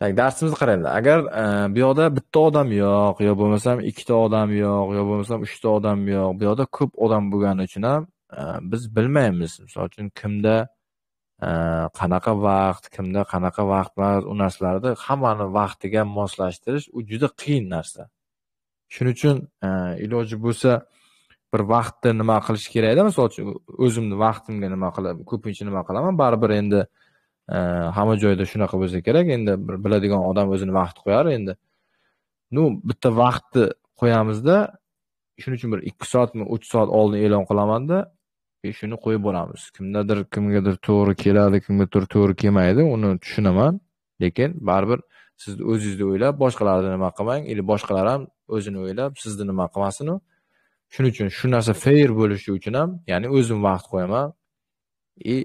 darsimizni qarang agar e, bu yoqda bitta odam yo'q yo bo'lmasam ikkita odam yo'q yo bo'lmasam uchta odam yo'q bu yoqda ko'p odam bo'lgani uchun ham e, biz bilmaymiz misol uchun kimda e, qanaqa vaqt kimda qanaqa vaqt emas u narsalarni hammani vaqtiga moslashtirish u juda qiyin narsa shuning uchun iloji bo'lsa bir vaqtni nima qilish kerakda misol uchun o'zimni vaqtimga nima qilib ko'pincha nima qilaman baribir endi hamma joyda shunaqa bo'lsa kerak endi bir biladigan odam o'zini vaqt qo'yar endi ну bitta vaqtni qo'yamizda shuning uchun bir ikki soatmi uch soat oldin e'lon qilamanda e, shuni qo'yib boramiz kimdadir kimgadir to'g'ri keladi kimgadir to'g'ri kelmaydi uni tushunaman lekin baribir sizni o'zingizni o'ylab boshqalarni nima qilmang или boshqalar ham o'zini o'ylab sizni nima qilmasin shuning uchun shu narsa fair bo'lishi uchun ham ya'ni o'zim vaqt qo'yaman и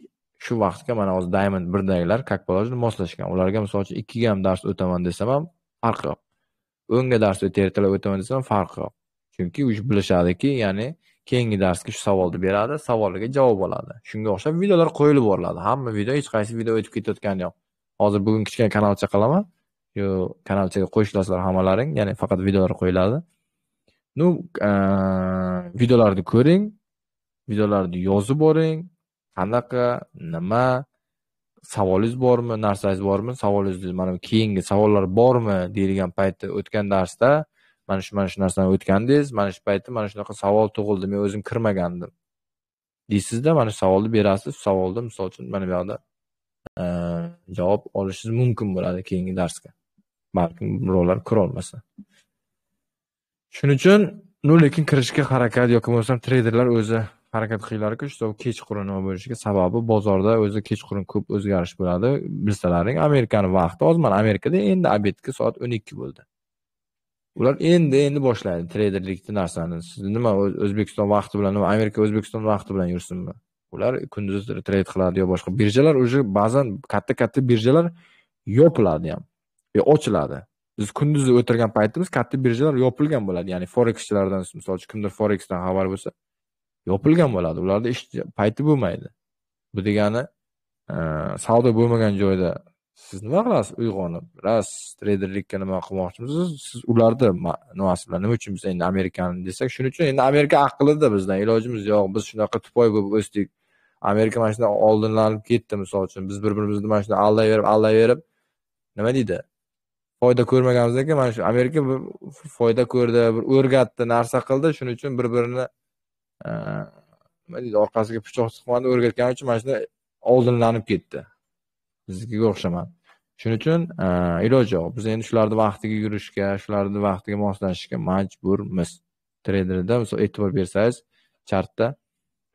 shu vaqtga mana hozir diamond birdagilar как положено moslashgan ularga misol uchun ikkiga ham dars o'taman desam ham farqi yo'q o'nga dars ertalab o'taman desam farqi yo'q chunki u bilishadiki ya'ni keyingi darsga shu savolni beradi savoliga javob oladi shunga o'xshab videolar qo'yilib yuboriladi hamma video hech qaysi video o'tib ketayotgani yo'q hozir bugun kichkina kanalcha qilaman shu kanalchaga qo'shilasizlar hammalaring ya'ni faqat videolar qo'yiladi ну videolarni ko'ring videolarni yozib boring qanaqa nima savolingiz bormi narsangiz bormi savolingiz mana bu keyingi savollar bormi deyilgan paytda o'tgan darsda mana shu mana shu narsani o'tgandingiz mana shu paytda mana shunaqa savol tug'ildi men o'zim kirmagandim deysizda mana shu savolni berasiz savolda misol uchun mana bu yoqda e, javob olishingiz mumkin bo'ladi keyingi darsga balkim birovlar kirolmasa shuning uchun ну lekin kirishga harakat yoki bo'lmasam treyderlar o'zi harakat qilinglarki shu kechqurun nima bo'lishiga sababi bozorda o'zi kechqurun ko'p o'zgarish bo'ladi bilsalaring amerikani vaqti hozir mana amerikada endi obedga soat o'n ikki bo'ldi ular endi endi boshlaydi treyderlikni narsani siz nima o'zbekiston vaqti bilan nima amerika o'zbekiston vaqti bilan yursinmi ular kunduz treyd qiladi yo boshqa birjalar уже ba'zan katta katta birjalar yopiladi ham e, ochiladi biz kunduzi o'tirgan paytimiz katta birjalar yopilgan bo'ladi ya'ni forexchilardan misol uchun kimdir forexdan xabar bo'lsa yopilgan bo'ladi ularda ish payti bo'lmaydi bu degani e, savdo bo'lmagan joyda siz nima qilasiz uyg'onib raz treyderlikka nima qilmoqchimisiz siz ularni nimasi bilan nima uchun biz endi amerikani desak shuning uchun endi amerika aqlida bizdan ilojimiz yo'q biz shunaqa tupoy bo'lib o'sdik amerika mana shunday oldinlanib ketdi misol uchun biz bir birimizni mana shunday aldayverib aldayverib nima deydi foyda ko'rmaganimizdan keyin mana shu amerika foyda ko'rdi bir o'rgatdi narsa qildi shuning uchun bir birini nima э, deydi orqasiga pichoq suqmadi o'rgatgani uchun mana shunda oldinlanib ketdi biznikiga o'xshamadi shuning uchun e, iloji yo'q biz endi shularni vaqtiga yurishga shularni vaqtiga moslashishga majburmiz treyderda e'tibor bersangiz chartda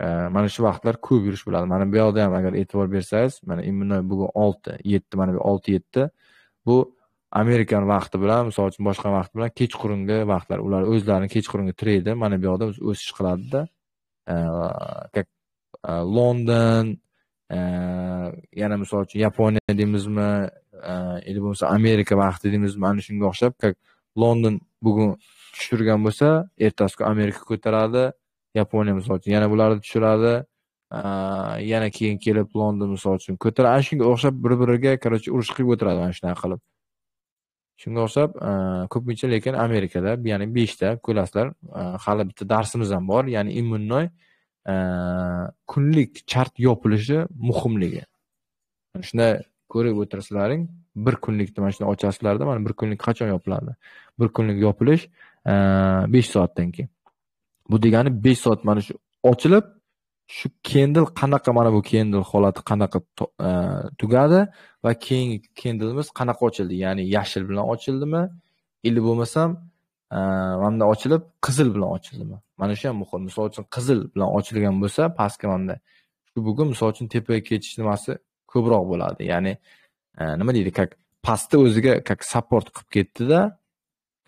e, mana shu vaqtlar ko'p yurish bo'ladi mana bu yoqda ham agar e'tibor bersangiz mana bugun olti yetti mana bu olti yetti bu amerikan vaqti bilan misol uchun boshqa vaqt bilan kechqurungi vaqtlar ular o'zlarini kechqurungi treydi mana bu yoqda o'sish qiladida e, как e, london e, yana misol uchun yaponiya deymizmi или bo'lmasa amerika vaqti deymizmi ana shunga o'xshab как london bugun tushirgan bo'lsa ertasi kuni amerika ko'taradi yaponiya misol uchun yana bularni tushiradi yana keyin kelib london misol uchun ko'taradi ana shunga o'xshab bir biriga короче urush qilib o'tiradi mana shunaqa qilib Shunga o'xshab e, ko'pincha lekin Amerikada, ya'ni beshta ko'laslar e, hali bitta darsimiz ham bor, ya'ni immunnoy e, kunlik chart yopilishi muhimligi. Shunday ko'rib o'tirsalaring, bir kunlikni mana shunday ochasizlarda, mana bir kunlik qachon yopiladi? Bir kunlik yopilish 5 soatdan keyin. Bu degani 5 soat mana shu ochilib shu kendl qanaqa mana bu kendl holati qanaqa e, tugadi va keyingi kendlimiz qanaqa ochildi ya'ni yashil bilan ochildimi или bo'lmasam e, mana bunday ochilib qizil bilan ochildimi mana shu ham muhim misol uchun qizil bilan ochilgan bo'lsa pastki mana bunday shu bugun misol uchun tepaga ketish nimasi ko'proq bo'ladi ya'ni e, nima deydi как pastda o'ziga как support qilib ketdida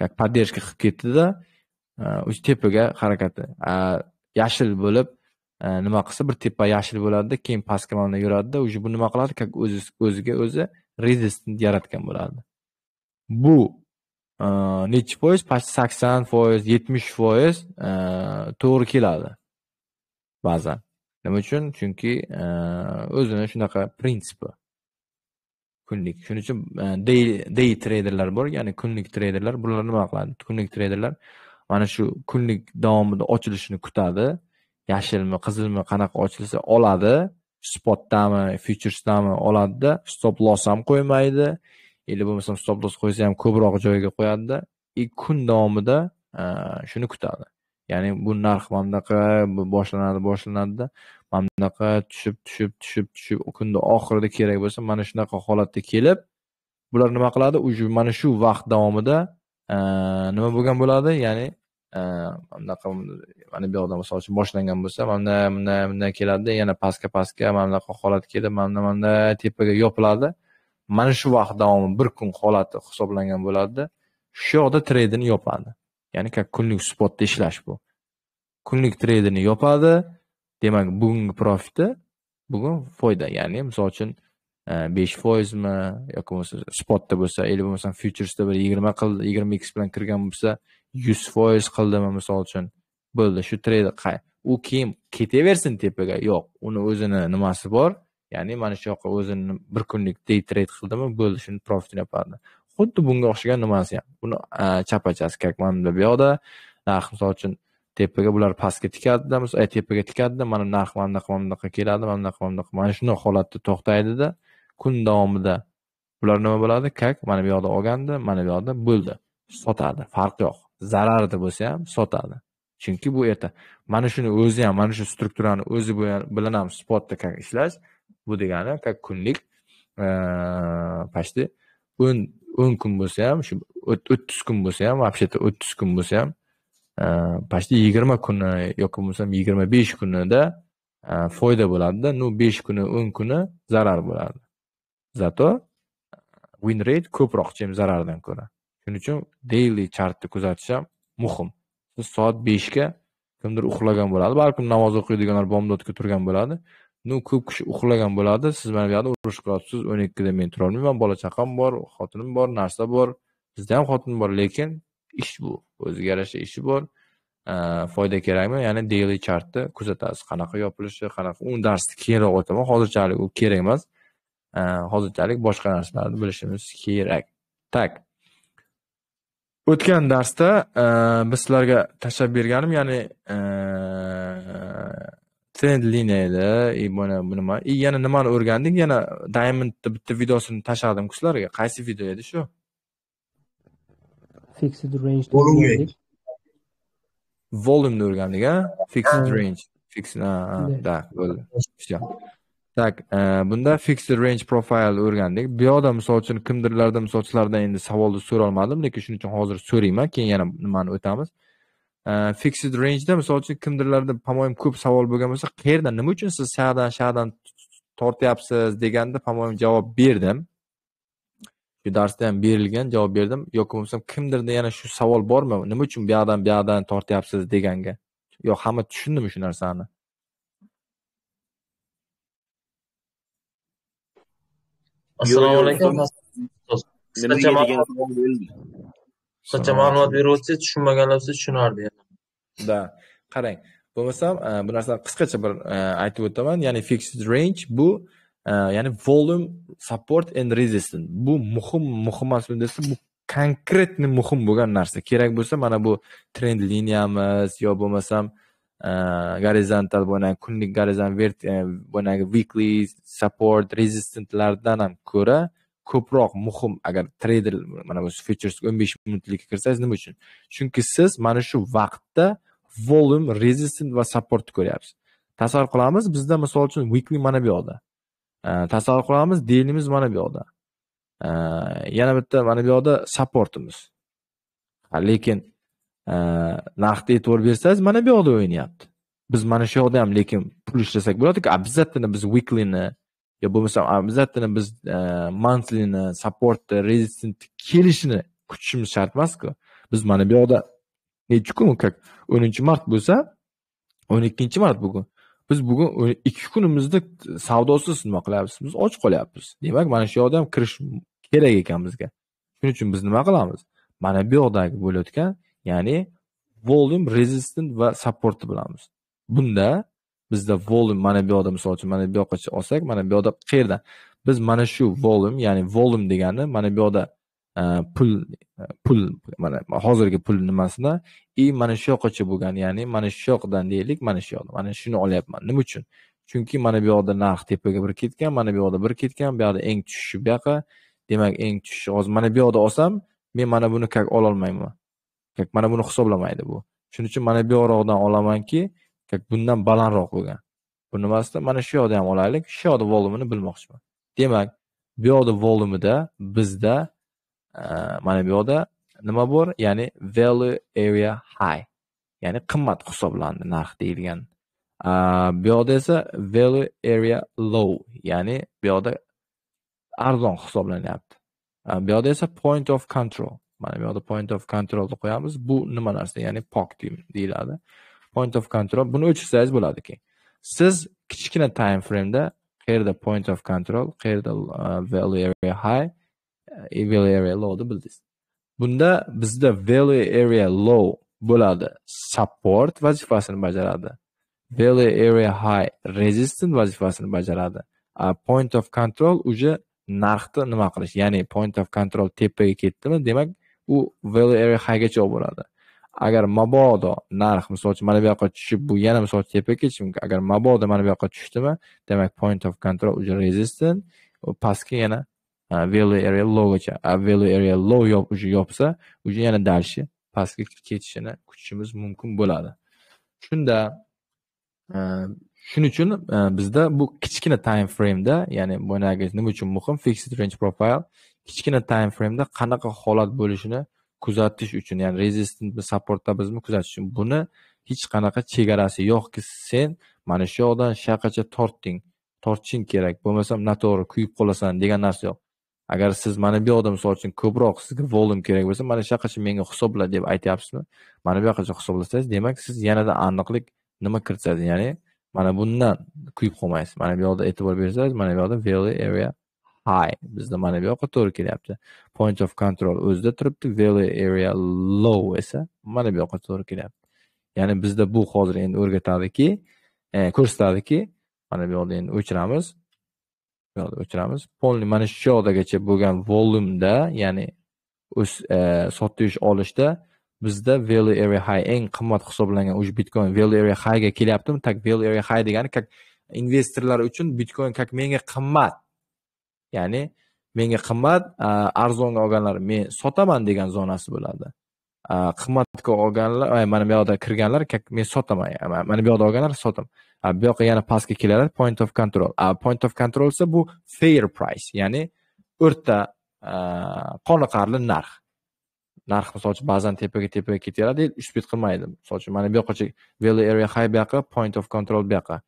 как поддержка qilib ketdida tepaga harakati yashil bo'lib nima qilsa bir tepa yashil bo'ladida keyin pastga mana yuradida уже bu nima qiladi как o'zi o'ziga o'zi rezistent yaratgan bo'ladi bu nechi foiz почти sakson foiz yetmish foiz to'g'ri keladi ba'zan nima uchun chunki o'zini shunaqa prinsipi kunlik shuning uchun day traderlar bor ya'ni kunlik traderlar bular nima qiladi kunlik traderlar mana shu kunlik davomida ochilishini kutadi yashilmi qizilmi qanaqa ochilsa oladi spotdami futuresdami oladida stop loss ham qo'ymaydi или bo'lmasam stop loss qo'ysa ham ko'proq joyiga qo'yadida и kun davomida e, shuni kutadi ya'ni bu narx bunaqa boshlanadi boshlanadida bunaqa tushib tushib tushib tushib kunni oxirida kerak bo'lsa mana shunaqa holatda kelib bular nima qiladi уже mana shu vaqt davomida e, nima bo'lgan bo'ladi ya'ni bunaqa э, mana bu yoqda misol uchun boshlangan bo'lsa mana bunday bunday bunday keladida yana pastga pastga mana bunaqa holat kelib mana bunday bunday tepaga yopiladi mana shu vaqt davomi bir kun holati hisoblangan bo'ladida shu yoqda treydini yopadi ya'ni как kunlik spotda ishlash bu kunlik treydini yopadi demak bugungi profiti bugun foyda ya'ni misol uchun Э, besh foizmi yoki bo'lmasa spotda bo'lsa или bo'lmasam futuresda bir yigirma qildi yigirma x bilan kirgan bo'lsa yuz foiz qildimi misol uchun bo'ldi shu treyder qay u keyin ketaversin tepaga yo'q uni o'zini nimasi bor ya'ni mana shu yoqqa o'zini bir kunlik day trade qildimi bo'ldi shuni profitini yopadi xuddi bunga o'xshagan nimasi ham buni e, chapachasi как mana bu yoqda narx misol uchun tepaga bular pastga tikadida e, tepaga tikadida mana narx mana bunaqa mana bunaqa keladi mana bunaqa mana bunaqa mana shunday holatda to'xtaydida kun davomida ular nima bo'ladi? Kak mana bu yoqda olgandi, mana bu yoqda bo'ldi. Sotadi, farqi yo'q. Zararda bo'lsa ham sotadi. Chunki bu erta mana shuni o'zi ham mana shu strukturani o'zi bilan ham sportda как ishlash bu degani как kunlik почти o'n o'n kun bo'lsa ham shu o'ttiz kun bo'lsa ham вообще o'ttiz kun bo'lsa ham почти yigirma kuni yoki bo'lmasam yigirma besh kunida foyda bo'ladida ну besh kuni o'n kuni zarar bo'ladi Zato rate ko'proq chem zarardan ko'ra. Shuning uchun daily chartni kuzatish ham muhim. Siz soat 5 ga kimdir uxlagan bo'ladi, balkim namoz o'qiydiganlar bomdodga turgan bo'ladi. ну ko'p kishi uxlagan bo'ladi, siz mana bu yerda urush qilyapsiz, 12 da men tura olmayman, bola chaqam bor, xotinim bor, narsa bor. Sizda ham xotin bor, lekin ish bu. O'ziga yarasha ishi bor. foyda kerakmi? Ya'ni daily chartni kuzatasiz, qanaqa yopilishi, qanaqa. U darsni keyinroq o'taman, hozircha hali u kerak emas. Э, hozirchalik boshqa narsalarni bilishimiz kerak tak o'tgan darsda e, biz sizlarga tashlab berganim ya'ni e, trend liniya edi bu nima и yana nimani o'rgandik yana diamondni bitta videosini tashladimku sizlarga qaysi video edi shu fixed range volumni o'rgandik a fixed range fixed ha да bo'ldi так э, bunda fixed range profile o'rgandik bu yoqda misol uchun kimdirlarda misol uchun endi savolni olmadim lekin shuning uchun hozir so'rayman keyin yana nimani o'tamiz э, fixed rangeda misol uchun kimdirlarda по моему ko'p savol bo'lgan bo'lsa qayerda nima uchun siz shu yoqdan tortyapsiz deganda по моему javob berdim shu darsda ham berilgan javob berdim yoki bo'lmasam kimdirda yana shu savol bormi nima uchun bu yoqdan bu yoqdan tortyapsiz deganga yo'q hamma tushundimi shu narsani assalomu alaykum qisqacha qisqacha ma'lumot berib o'tsangiz tushunmaganlar bo'lsa tushunardi да qarang bo'lmasam e, bu narsani qisqacha bir e, aytib o'taman ya'ni fixed range bu e, ya'ni volume support and resistance bu muhim muhim desa bu konkretni muhim bo'lgan narsa kerak bo'lsa mana bu trend liniyamiz yo bo'lmasam gorizontal bo'lgan kunlik gorizont bo'lagi weekly support resistantlardan ham ko'ra ko'proq muhim agar treyder mana bu futures o'n besh minutlikka kirsangiz nima uchun chunki siz mana shu vaqtda volume resistant va supportni ko'ryapsiz tasavvur qilamiz bizda misol uchun weekly mana bu yoqda tasavvur qilamiz dailimiz mana bu yoqda yana bitta mana bu yoqda supportimiz lekin narxga e'tibor bersangiz mana bu yoqda o'ynayapti biz mana shu yoqda ham lekin pul ishlasak bo'ladiku обязательно biz weeklyni yo bo'lmasa обязательно biz e, monthlyni supportni rezistentni kelishini kutishimiz shart emasku biz mana bu yoqda nechi kun как o'ninchi mart bo'lsa o'n ikkinchi mart bugun biz bugun ikki kunimizni savdosiz nima qilyapmiz biz och qolyapmiz demak mana shu yoqda ham kirish kerak ekan bizga shuning uchun biz nima qilamiz mana bu yoqdagi bo'layotgan ya'ni volume resistant va supportni bilamiz bunda bizda volume mana bu yoqda misol uchun mana bu yoqqacha olsak mana bu yoqda qayerdan biz mana shu volume ya'ni volume degani mana bu yoqda e, pul e, pul mana hozirgi pul nimasida и mana shu yoqqacha bo'lgan ya'ni mana shu yoqdan deylik mana shu yoqda mana shuni olyapman nima uchun chunki mana bu yoqda narx tepaga bir ketgan mana bu yoqda bir ketgan bu yoqda eng tushishi bu yoqqa demak eng tushishi hozir mana bu yoqda olsam men mana buni как ololmayman как mana buni hisoblamaydi bu shuning uchun mana bu yoqroqdan olamanki как bundan balandroq bo'lgan bu nimasida mana shu yoqda ham olaylik shu yoqni volumini bilmoqchiman demak bu yoqni volumida bizda mana bu yoqda nima bor ya'ni value area high ya'ni qimmat hisoblandi narx deyilgan bu yoqda esa value area low ya'ni bu yoqda arzon hisoblanyapti bu yoqda esa point of control mana bu yoqda point of controlni qo'yamiz bu nima narsa ya'ni pok deyiladi point of control buni o'chirsangiz bo'ladi keyin siz kichkina time frameda qayerda point of control qayerda uh, value area high uh, e, value area lowni bildingiz bunda bizda value area low bo'ladi support vazifasini bajaradi value area high resistant vazifasini bajaradi a point of control уже narxni nima qilish ya'ni point of control tepaga ketdimi demak u area highgacha olib boradi agar mabodo narx misol uchun mana bu yoqqa tushib bu yana misol uchun tepaga ketishi mumkin agar mabodo mana bu yoqqa tushdimi demak point of control уже resistant pastga yana value area lowgacha value area low уже yopsa уже yana дальше pastga ketishini kutishimiz mumkin bo'ladi shunda shuning uchun e, bizda bu kichkina time frameda ya'ni boyagi nima uchun muhim fixed range profile kichkina time frameda qanaqa holat bo'lishini kuzatish uchun ya'ni rezistentmi supportdamizmi kuzatish uchun buni hech qanaqa chegarasi yo'qki sen mana shu yoqdan shu yoqqacha tortding tortishing kerak bo'lmasam noto'g'ri kuyib qolasan degan narsa yo'q agar siz mana bu yoqda misol uchun ko'proq sizga volum kerak bo'lsa mana shu yoqqacha menga hisobla deb aytyapsizmi mana bu yoqqacha hisoblasangiz demak siz yanada aniqlik nima kiritasiz ya'ni mana bundan kuyib qolmaysiz mana bu yoqda e'tibor bersangiz mana bu yoqda valley area high bizda mana bu yoqqa to'g'ri kelyapti point of control o'zida turibdi valley area low esa mana bu yoqqa to'g'ri kelyapti ya'ni bizda bu hozir endi o'rgatadiki e, ko'rsatadiki mana bu yoqda endi o'chiramiz bu yoqda o'chiramiz полный mana shu yoqdagacha bo'lgan volumda ya'ni e, sotish olishda bizda value area high eng qimmat hisoblangan уже bitcoin value area highga kelyaptimi так value area high degani как investorlar uchun bitcoin как menga qimmat ya'ni menga qimmat arzonga olganlar men sotaman degan zonasi bo'ladi qimmatga olganlar mana bu yoqda kirganlar как men sotaman mana bu yoqda olganlar sotam bu yoqqa yana pastga keladi point of control point of control esa bu fair price ya'ni o'rta qoniqarli narx narx misol uchun ba'zan tepaga tepaga ketaveradi uch qilmaydi misol uchun mana bu yoqqacha velo area high bu yoqqa point of control bu yoqqa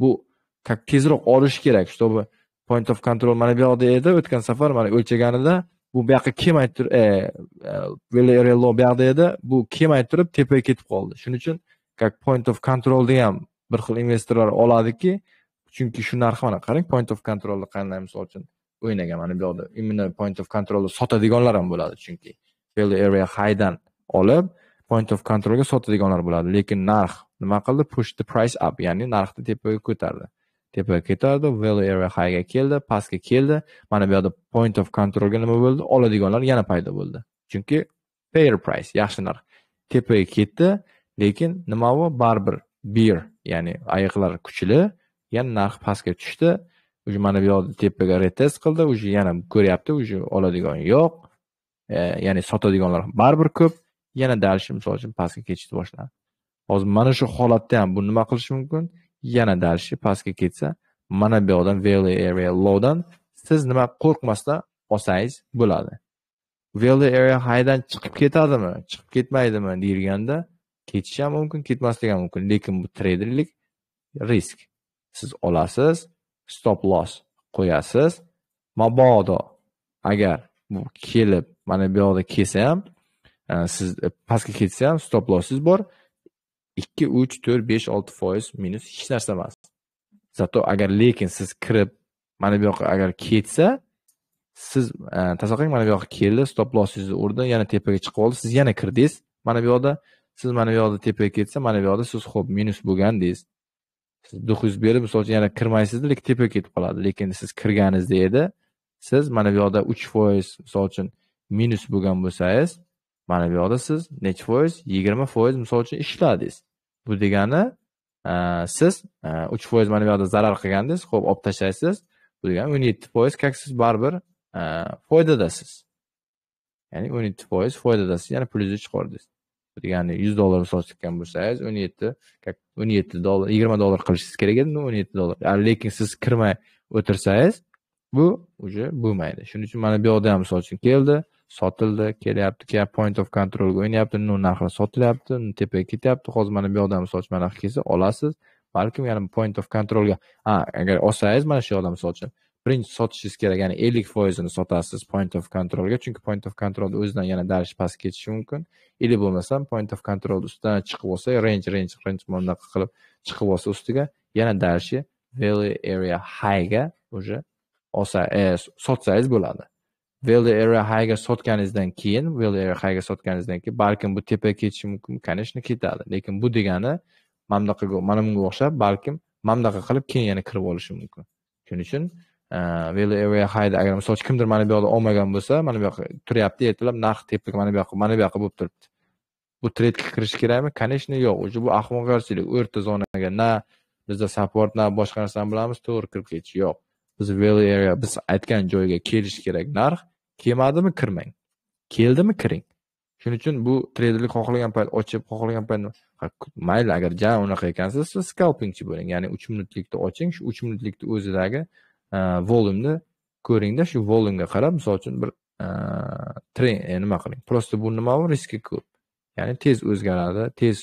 bu tezroq olish kerak чтобы point of control mana bu yoqda edi o'tgan safar mana o'lchaganida bu bu yoqqa kelmay turib e, e, velo area low bu yoqda edi bu kelmay turib tepaga ketib qoldi shuning uchun как point of controlni ham bir xil investorlar oladiki chunki shu narx mana qarang point of controlni qanday misol uchun o'ynagan mana bu yoqda именно point of controlni sotadiganlar ham bo'ladi chunki Value area highdan olib, point of controlga sotadiganlar bo'ladi. Lekin narx nima qildi? Push the price up, ya'ni narxni tepaga ko'tardi. Tepaga ko'tardi, value area highga keldi, pastga keldi. Mana bu yerda point of controlga nima bo'ldi? Oladiganlar yana paydo bo'ldi. Chunki fair price, yaxshi narx tepaga ketdi, lekin nima u Baribir beer, ya'ni ayiqlar kuchli, yana narx pastga tushdi. Uj mana bu yerda tepaga retest qildi, уже yana ko'ryapti, уже oladigan yo'q. ya'ni sotadiganlar baribir ko'p yana dalshi misol uchun pastga ketishni boshladi hozir mana shu holatda ham bu nima qilishi mumkin yana dalshi pastga ketsa mana bu yoqdan valley area lowdan siz nima qo'rqmasdan olsangiz bo'ladi valley area haydan chiqib ketadimi chiqib ketmaydimi deyilganda ketishi ham mumkin ketmasligi ham mumkin lekin bu treyderlik risk siz olasiz stop loss qo'yasiz mabodo agar kelib mana bu yoqda kelsa ham e, siz e, pastga ketsa ham stop lossingiz bor ikki uch to'rt besh olti foiz minus hech narsa emas зато agar lekin siz kirib mana bu yoqqa agar ketsa siz e, tasavvur qiling mana bu yoqqa keldi stop lossingizni urdi yana tepaga chiqib oldi siz yana kirdingiz mana bu yoqda siz mana bu yoqda tepaga ketsa mana bu yoqda siz ho'p minus bo'lgandingiz siz duh berib misol uchun yana kirmaysizda lekin tepaga ketib qoladi lekin siz kirganingizda edi siz mana bu yoqda uch foiz misol uchun minus bo'lgan bo'lsangiz mana bu yoqda siz necha foiz yigirma foiz misol uchun ishladingiz bu degani e, siz e, uch foiz mana bu yoqda zarar qilgandingiz ho'p olib tashlaysiz bu degani o'n yetti foiz как siz baribir e, foydadasiz ya'ni o'n yetti foiz foydadasiz yana plyus chiqardingiz bu degani yuz dollar misol tutgan bo'lsangiz o'n yetti o'n yetti dollar yigirma dollar qilishingiz kerak edi o'n yetti dollar lekin siz kirmay o'tirsangiz bu уже bo'lmaydi shuning uchun mana bu yoqda ham misol uchun keldi sotildi kelyapti keyin point of controlga o'ynayapti nu narxlar sotilyapti tepaga ketyapti hozir mana bu yoqda misol uchun mana kelsa olasiz balkim yana point of controlga ha agar olsangiz mana shu yoqda misol uchun birinchi sotishingiz kerak ya'ni ellik foizini sotasiz point of controlga chunki point of controlni o'zidan yana darish past ketishi mumkin или bo'lmasam point of control ustidan chiqib olsa range range range bunaqa qilib chiqib olsa ustiga yana дальше valley area highga уже olsa e, sotsangiz bo'ladi velda era hayga sotganingizdan keyin velda era hayga sotganingizdan keyin balkim bu tepaga ketishi mumkin конечно ketadi lekin bu degani mana bunaqa mana bunga o'xshab balkim mana bunaqa qilib keyin yana kirib olishi mumkin shuning uchun e, area hayda agar misol uchun kimdir mana bu yoqda olmagan bo'lsa mana bu yoqqa turyapti ertalab narx tepaga mana bu yoqqa mana bu yoqqa bo'lib turibdi bu tredga kirish kerakmi конечно yo'q уже bu ahmoqgarchilik o'rta zonaga na bizda support na boshqa narsani bilamiz to'g'ri kirib ketish yo'q biz area biz aytgan joyga kelish kerak narx kelmadimi kirmang keldimi kiring shuning uchun bu treyderlik xohlagan payt ochib xohlagan payt mayli agar ja unaqa ekansiz siz skalpingchi bo'ling ya'ni uch minutlikni oching shu uch minutlikni o'zidagi e, volyumni ko'ringda shu volyumga qarab misol uchun bir e, tren e, nima qiling просто bu nima u riski ko'p ya'ni tez o'zgaradi tez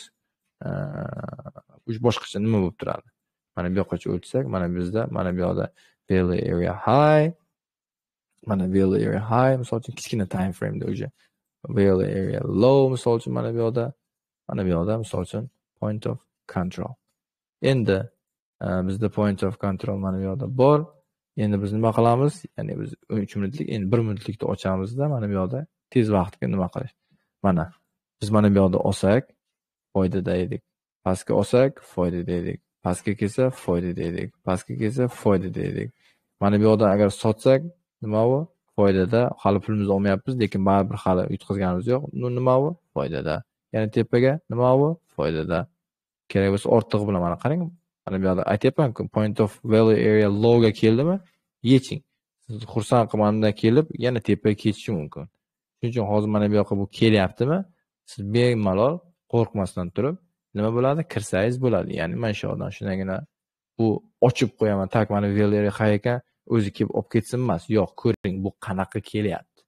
boshqacha nima bo'lib turadi mana bu yoqqacha o'tsak mana bu yerda mana bu yoqda Vela Area High. Mana Vela Area High misol uchun kichkina time frameda уже Vela Area Low misol uchun mana bu yoqda mana bu yoqda misol uchun point of control. Endi um, bizda point of control mana bu yoqda bor. Endi biz nima qilamiz? Ya'ni biz 3 minutlik, endi 1 minutlikni ochamizda mana bu yoqda tez vaqtga nima qilish. Mana biz mana bu yoqda olsak foydada edik. Pastga olsak foydada edik. Pastga kelsa foydada edik. Pastga kelsa foydada edik. mana bu yoqdan agar sotsak nima bu foydada hali pulimizni olmayapmiz lekin baribir hali yutqazganimiz yo'q nima bu foydada yana tepaga nima bu foydada kerak bo'lsa ortig'i bilan mana qarang mana bu yoqda aytyapmanku point of value area lowga keldimi yeching siz xursand qilib kelib yana tepaga ketishi mumkin shuning uchun hozir mana bu yoqqa bu kelyaptimi siz bemalol qo'rqmasdan turib nima bo'ladi kirsangiz bo'ladi ya'ni mana shu yoqdan shundagina bu ochib qo'yaman tak mana bu ekan o'zi kelib olib ketsin emas yo'q ko'ring bu qanaqa kelyapti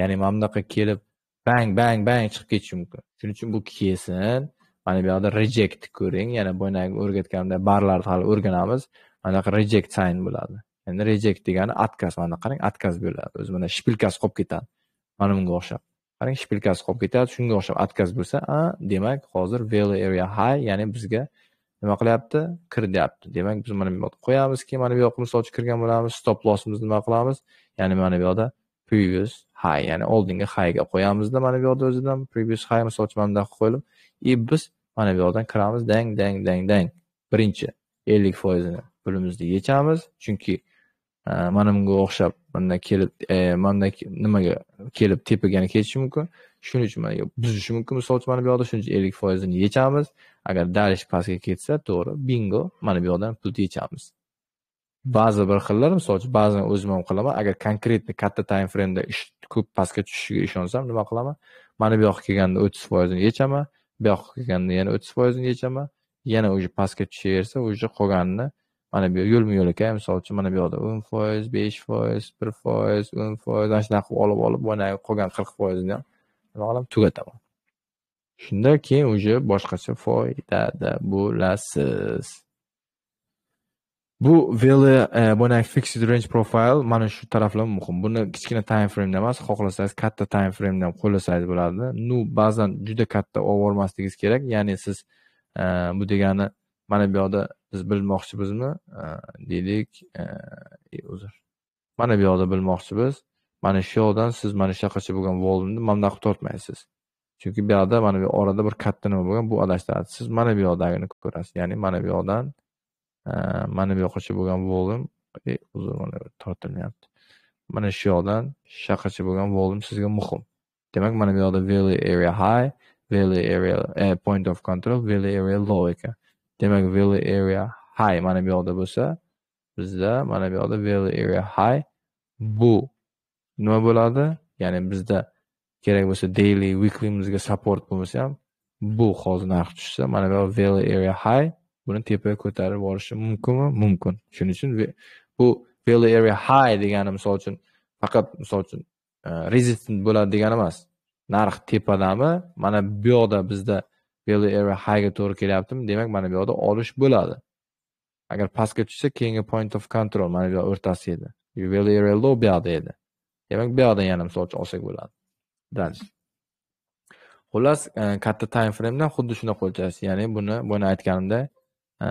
ya'ni mana bunaqa kelib bang bang bang chiqib ketishi mumkin shuning uchun bu kelsin mana bu yoqda reject ko'ring yana boyagi o'rgatganimda barlarni hali o'rganamiz manaqa reject sign bo'ladi endi reject degani отказ mana qarang отказ bo'ladi o'zi mana shpilkasi qolib ketadi mana bunga o'xshab qarang shpilkasi qolib ketadi shunga o'xshab отказ bo'lsa a demak hozir value area high ya'ni bizga nima qilyapti kir deyapti demak biz mana bu yoqda qo'yamiz keyin mana bu yoqqa misol uchun kirgan bo'lamiz stop lossimizni nima qilamiz ya'ni mana bu yoqda previous high ya'ni oldingi highga qo'yamizda mana bu yoqda o'zidan previous high misol uchun mana bundaqa qo'yilib и biz mana bu yoqdan kiramiz dang dang dang dang birinchi ellik foizini pulimizni yechamiz chunki Э, mana bunga o'xshab bundan kelib e, manda nimaga kelib tepagani ketishi mumkin shuning uchun mana buzishi mumkin misol uchun mana bu yoqda shuncha ellik foizini yechamiz agar dalish pastga ketsa to'g'ri bingo mana bu yoqdan pulni yechamiz ba'zi bir xillar misol uchun ba'zan o'zim ham qilaman agar konkretni katta time frame ish ko'p pastga tushishiga ishonsam nima qilaman mana bu yoqqa kelganda o'ttiz foizini yechaman bu yoqqa kelganda yana o'ttiz foizini yechaman yana уже pastga tushaversa уже qolganini mana bu yo'lma yo'l aka misol uchun mana bu yoqda o'n foiz besh foiz bir foiz o'n foiz mana shunaqa qilib olib olib boyagi qolgan qirq foizini ham nima qilaman tugataman shunda keyin уже boshqacha foydada bo'lasiz bu veli e, boyagi fixed range profile mana shu taraflar muhim buni kichkina time frameda emas xohlasangiz katta time frameda ham qo'llasangiz bo'ladi ну ba'zan juda katta olib kerak ya'ni siz e, bu degani mana bu yoqda biz bilmoqchimizmi? Deylik, uzr. Mana bu yoqda bilmoqchimiz. Mana shu yoqdan siz mana shunaqacha bo'lgan volumni mana bunaqa tortmaysiz. Chunki bu yoqda mana bu orada bir katta nima bo'lgan, bu adashtiradi. Siz mana bu yoqdagini ko'rasiz. Ya'ni mana bu yoqdan mana bu yoqqacha bo'lgan volum uzr, mana tortilyapti. Mana shu yoqdan shaqacha bo'lgan volum sizga muhim. Demak, mana bu yoqda valley area high, valley area e, point of control, valley area low ekan. demak valley area high mana bu yoqda bo'lsa bizda mana bu yoqda valley area high bu nima bo'ladi ya'ni bizda kerak bo'lsa daily weeklymizga support bo'lmasa ham bu hozir narx tushsa mana bu valley area high buni tepaga ko'tarib borishi mumkinmi mumkin shuning uchun bu valley area high degani misol uchun faqat misol uchun e, resistant bo'ladi degani emas narx tepadami mana bu yoqda bizda Bell Air hayga to'g'ri kelyaptimi demak mana bu yoqda olish bo'ladi agar pastga tushsa keyingi point of control mana bu o'rtasi edi Bell Air low bu yoqda edi demak bu yoqdan yana misol uchun olsak bo'ladi xullas e, katta time framedan xuddi shunaqa o'lchaysiz ya'ni buni buni aytganimda e,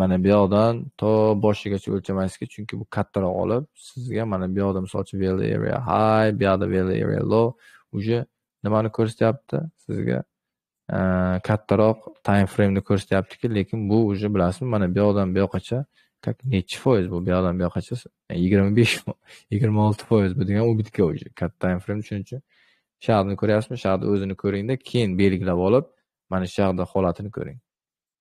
mana bu yoqdan to boshigacha o'lchamaysizki chunki bu kattaroq olib sizga mana bu yoqda misol uchun Area high bu yoqda Bell Area low уже nimani ko'rsatyapti sizga Э, kattaroq time frame ko'rsatyaptiki lekin bu уже bilasizmi mana bu yoqdan bu yoqqacha как nechi foiz bu bu yoqdan bu yoqqacha yigirma besh yigirma olti foiz bu degan u bitka уже katta time frame shuning uchun sharni ko'ryapsizmi sharni o'zini ko'ringda keyin belgilab olib mana shu yoqda holatini ko'ring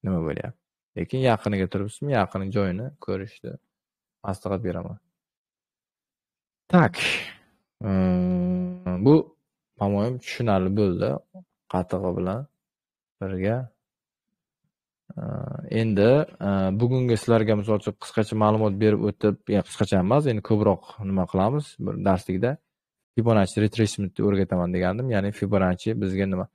nima bo'lyapti lekin yaqiniga turibsizmi yaqin joyini ko'rishni maslahat beraman так bu по моему tushunarli bo'ldi qatig'i bilan birga. Endi e, bugungi sizlarga misol uchun qisqacha ma'lumot berib o'tib, qisqacha emas, endi ko'proq nima qilamiz bir darslikda Fibonacci retracement o'rgataman degandim, ya'ni Fibonacci bizga nima?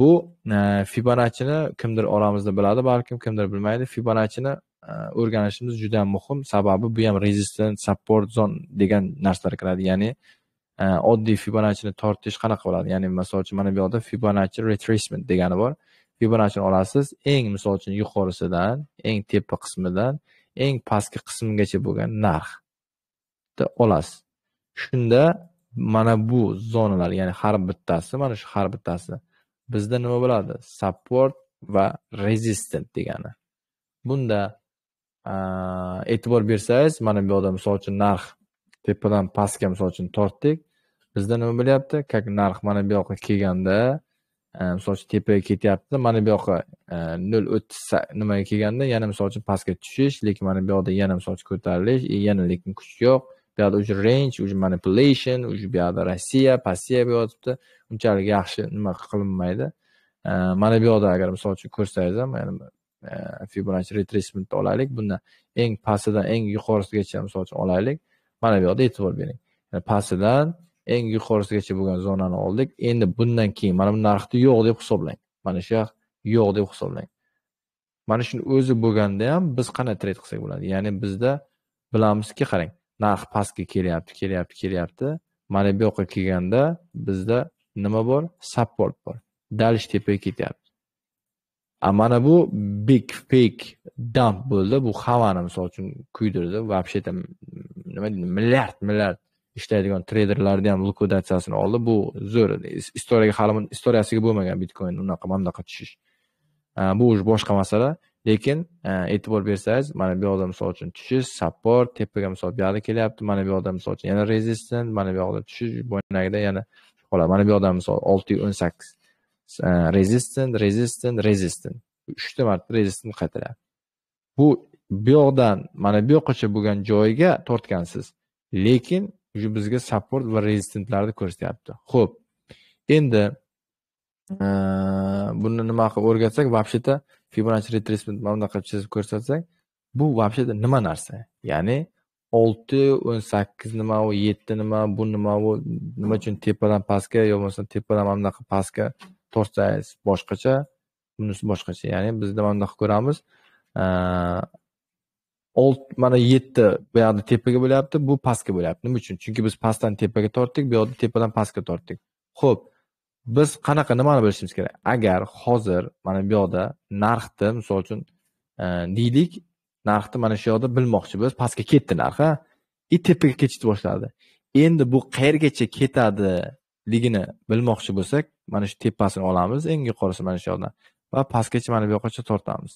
Bu e, Fibonacchini kimdir oramizda biladi, balkim kimdir bilmaydi. Fibonacchini e, o'rganishimiz juda muhim, sababi bu ham resistant support zon degan narsalar kiradi, ya'ni oddiy Fibonacchini tortish qanaqa bo'ladi? Ya'ni masalan, mana bu yoqda Fibonacci retracement degani bor. Fibonachini olasiz, eng misol uchun yuqorisidan, eng tepa qismidan eng pastki qismgacha bo'lgan narxni olasiz. Shunda mana bu zonalar, ya'ni har bittasi, mana shu har bittasi bizda nima bo'ladi? Support va resistant degani. Bunda e'tibor bersangiz, mana bu yerda misol uchun narx tepadan pastga misol uchun tortdik. Bizda nima bo'lyapti? Как narx mana bu yoqqa kelganda Ehm, misol uchun tepaga ketyapti mana bu yoqqa ehm, nol o'ttiz nimaga kelganda yana misol uchun pastga tushish lekin mana bu yoqda yana misol uchun ko'tarilish e, yana lekin kuch yo'q bu yoqda уже range уже manipulation уже bu yoqda rossiya bo'lib yotibdi unchalik yaxshi nima qilinmaydi ehm, mana bu yoqda agar misol uchun ko'rsangiz ham fibonacci retracement olaylik bundan eng pastidan eng yuqorisigacha misol uchun olaylik mana bu yoqda e'tibor bering pastidan eng yuqorisigacha bo'lgan zonani oldik endi bundan keyin mana bu narxni yo'q deb hisoblang mana shu yo'q deb hisoblang mana shuni o'zi bo'lganda ham biz qanday treyd qilsak bo'ladi ya'ni bizda bilamizki qarang narx pastga kelyapti kelyapti kelyapti mana bu yoqqa kelganda bizda nima bor support bor dalish tepaga ketyapti a mana bu big fake dump bo'ldi bu havani misol uchun kuydirdi вообще там nima deydi milliard milliard ishlaydigan treyderlarni ham likvidatsiyasini oldi bu zo'r istoriyaga hali istoriyasiga bo'lmagan bitcoin unaqa mana bunaqa tushish bu уже boshqa masala lekin e'tibor bersangiz mana bu yoqda misol uchun tushish support tepaga misol bu yoqda kelyapti mana bu yoqda misol uchun yana resistant mana bu yoqda tushish boyagida yana qoladi mana bu yoqda misol olti yuz o'n sakkiz resistant resistant resistant uchta marta resistant qaytaryapti bu bu yoqdan mana bu yoqqacha bo'lgan joyiga tortgansiz lekin bizga support va rezistentlarni ko'rsatyapti ho'p endi buni nima qilib o'rgatsak вообще то fibonacci retracement mana bunaqa qilib chizib ko'rsatsak bu вообще то nima narsa ya'ni olti o'n sakkiz nima u yetti nima bu nima u nima uchun tepadan pastga yo bo'lmasa tepadan mana bunaqa pastga tortsangiz boshqacha bunisi boshqacha ya'ni bizda mana bunaqa ko'ramiz mana yetti buyog'ida tepaga bo'lyapti bu pastga bo'lyapti nima uchun chunki biz pastdan tepaga tortdik bu yoqda tepadan pastga tortdik ho'p biz qanaqa nimani bilishimiz kerak agar hozir mana bu yoqda narxni misol uchun e, deylik narxni mana shu yoqda bilmoqchi biz pastga ketdi narx a и tepaga ketishni boshladi endi bu qayergacha ketadiligini bilmoqchi bo'lsak mana shu tepasini olamiz eng yuqorisi mana shu yoqdan va pastgacha mana bu yoqqacha tortamiz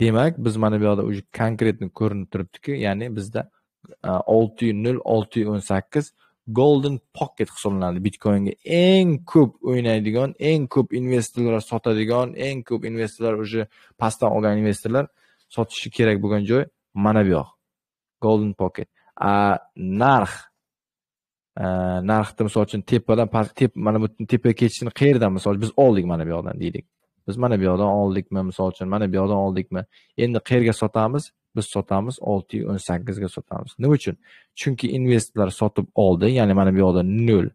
Demak, biz mana bu yoqda уже konkretni ko'rinib turibdiki, ya'ni bizda o'n sakkiz golden pocket hisoblanadi. Bitcoinga eng ko'p o'ynaydigan, eng ko'p investorlar sotadigan, eng ko'p investorlar уже pastdan olgan investorlar sotishi kerak bo'lgan joy mana bu yoq. Golden pocket. A narx narxni misol uchun tepadan past tep mana bu tepaga ketishini qayerdan misol biz oldik mana bu yoqdan deylik biz mana bu yoqdan oldikmi misol uchun mana bu yoqdan oldikmi endi qayerga sotamiz biz sotamiz yuz o'n sakkizga sotamiz nima uchun chunki investorlar sotib oldi ya'ni mana bu yoqda nol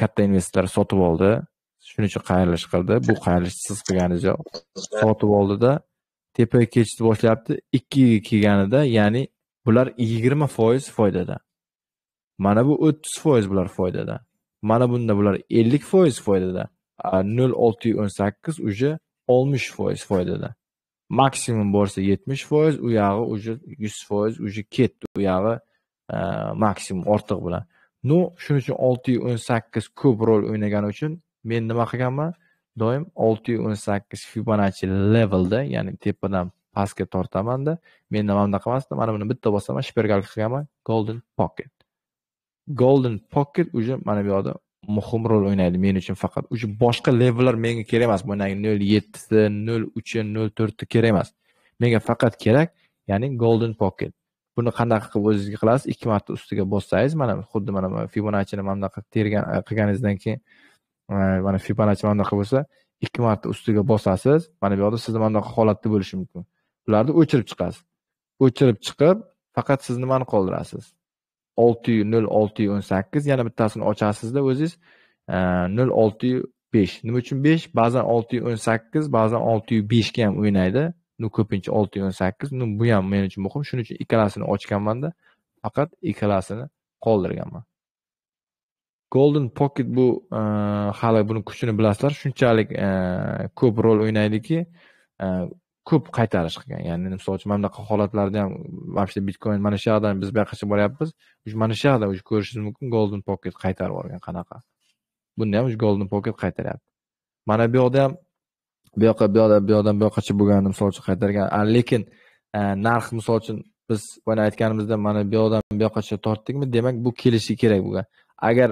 katta investorlar sotib oldi shuning uchun qayrilish qildi bu qayrilish siz qilganingiz yo'q sotib oldida tepaga ketishni boshlayapti ikkiga kelganida ya'ni bular yigirma foiz foydada mana bu o'ttiz foiz bular foydada mana bunda bular ellik foiz foydada nol olti o'n sakkiz уже oltmish foiz foydada maksimum borsa yetmish foiz u yog'i уже yuz foiz уже ketdi u yog'i e, maksimum ortiq bilan ну shuning uchun olti o'n sakkiz ko'p rol o'ynagani uchun men nima qilganman doim olti o'n sakkiz fibonacci levelda ya'ni tepadan pastga tortamanda men nima bunaqa emasdi mana buni bitta bosaman shpergalka qilganman golden pocket golden pocket уже mana bu yoqda muhim rol o'ynaydi men uchun faqat уже boshqa levellar menga kerak emas bu nol yettisi nol uchi nol to'rtti kerak emas menga faqat kerak ya'ni golden pocket buni qanaqa qilib o'zingizga qilasiz ikki marta ustiga bossangiz mana xuddi mana fibonachini mana bunaqa tergan e, qilganingizdan keyin e, mana fibonachi mana bunaqa bo'lsa ikki marta ustiga bosasiz mana bu yoqda sizda mana bunaqa holatda bo'lishi mumkin bularni o'chirib chiqasiz o'chirib chiqib faqat siz nimani qoldirasiz olti nol olti o'n sakkiz yana bittasini ochasizda o'zingiz e, nol olti besh nima uchun besh ba'zan olti o'n sakkiz ba'zan olti beshga ham o'ynaydi ну ko'pincha olti o'n sakkiz ну bu ham men uchun muhim shuning uchun ikkalasini ochganmanda faqat ikkalasini qoldirganman golden pocket bu e, hali buni kuchini bilasizlar shunchalik e, ko'p rol o'ynaydiki ko'p qaytarish qilgan ya'ni misol uchun mana bunaqa holatlarda ham вообще bitcoin mana shu yoqdan biz buyoqqacha boryapmiz уже mana shu yoqda уже ko'rishingiz mumkin golden pocket qaytarib yuborgan qanaqa bunda ham уже golden pocket qaytaryapti mana bu yoqda ham bu yoqqa bu yoqda bu yoqdan bu yoqqacha bo'lganini misol uchun qaytargan lekin e, narx misol uchun biz boya aytganimizda mana bu yoqdan bu yoqqacha tortdikmi demak bu kelishi kerak bo'lgan agar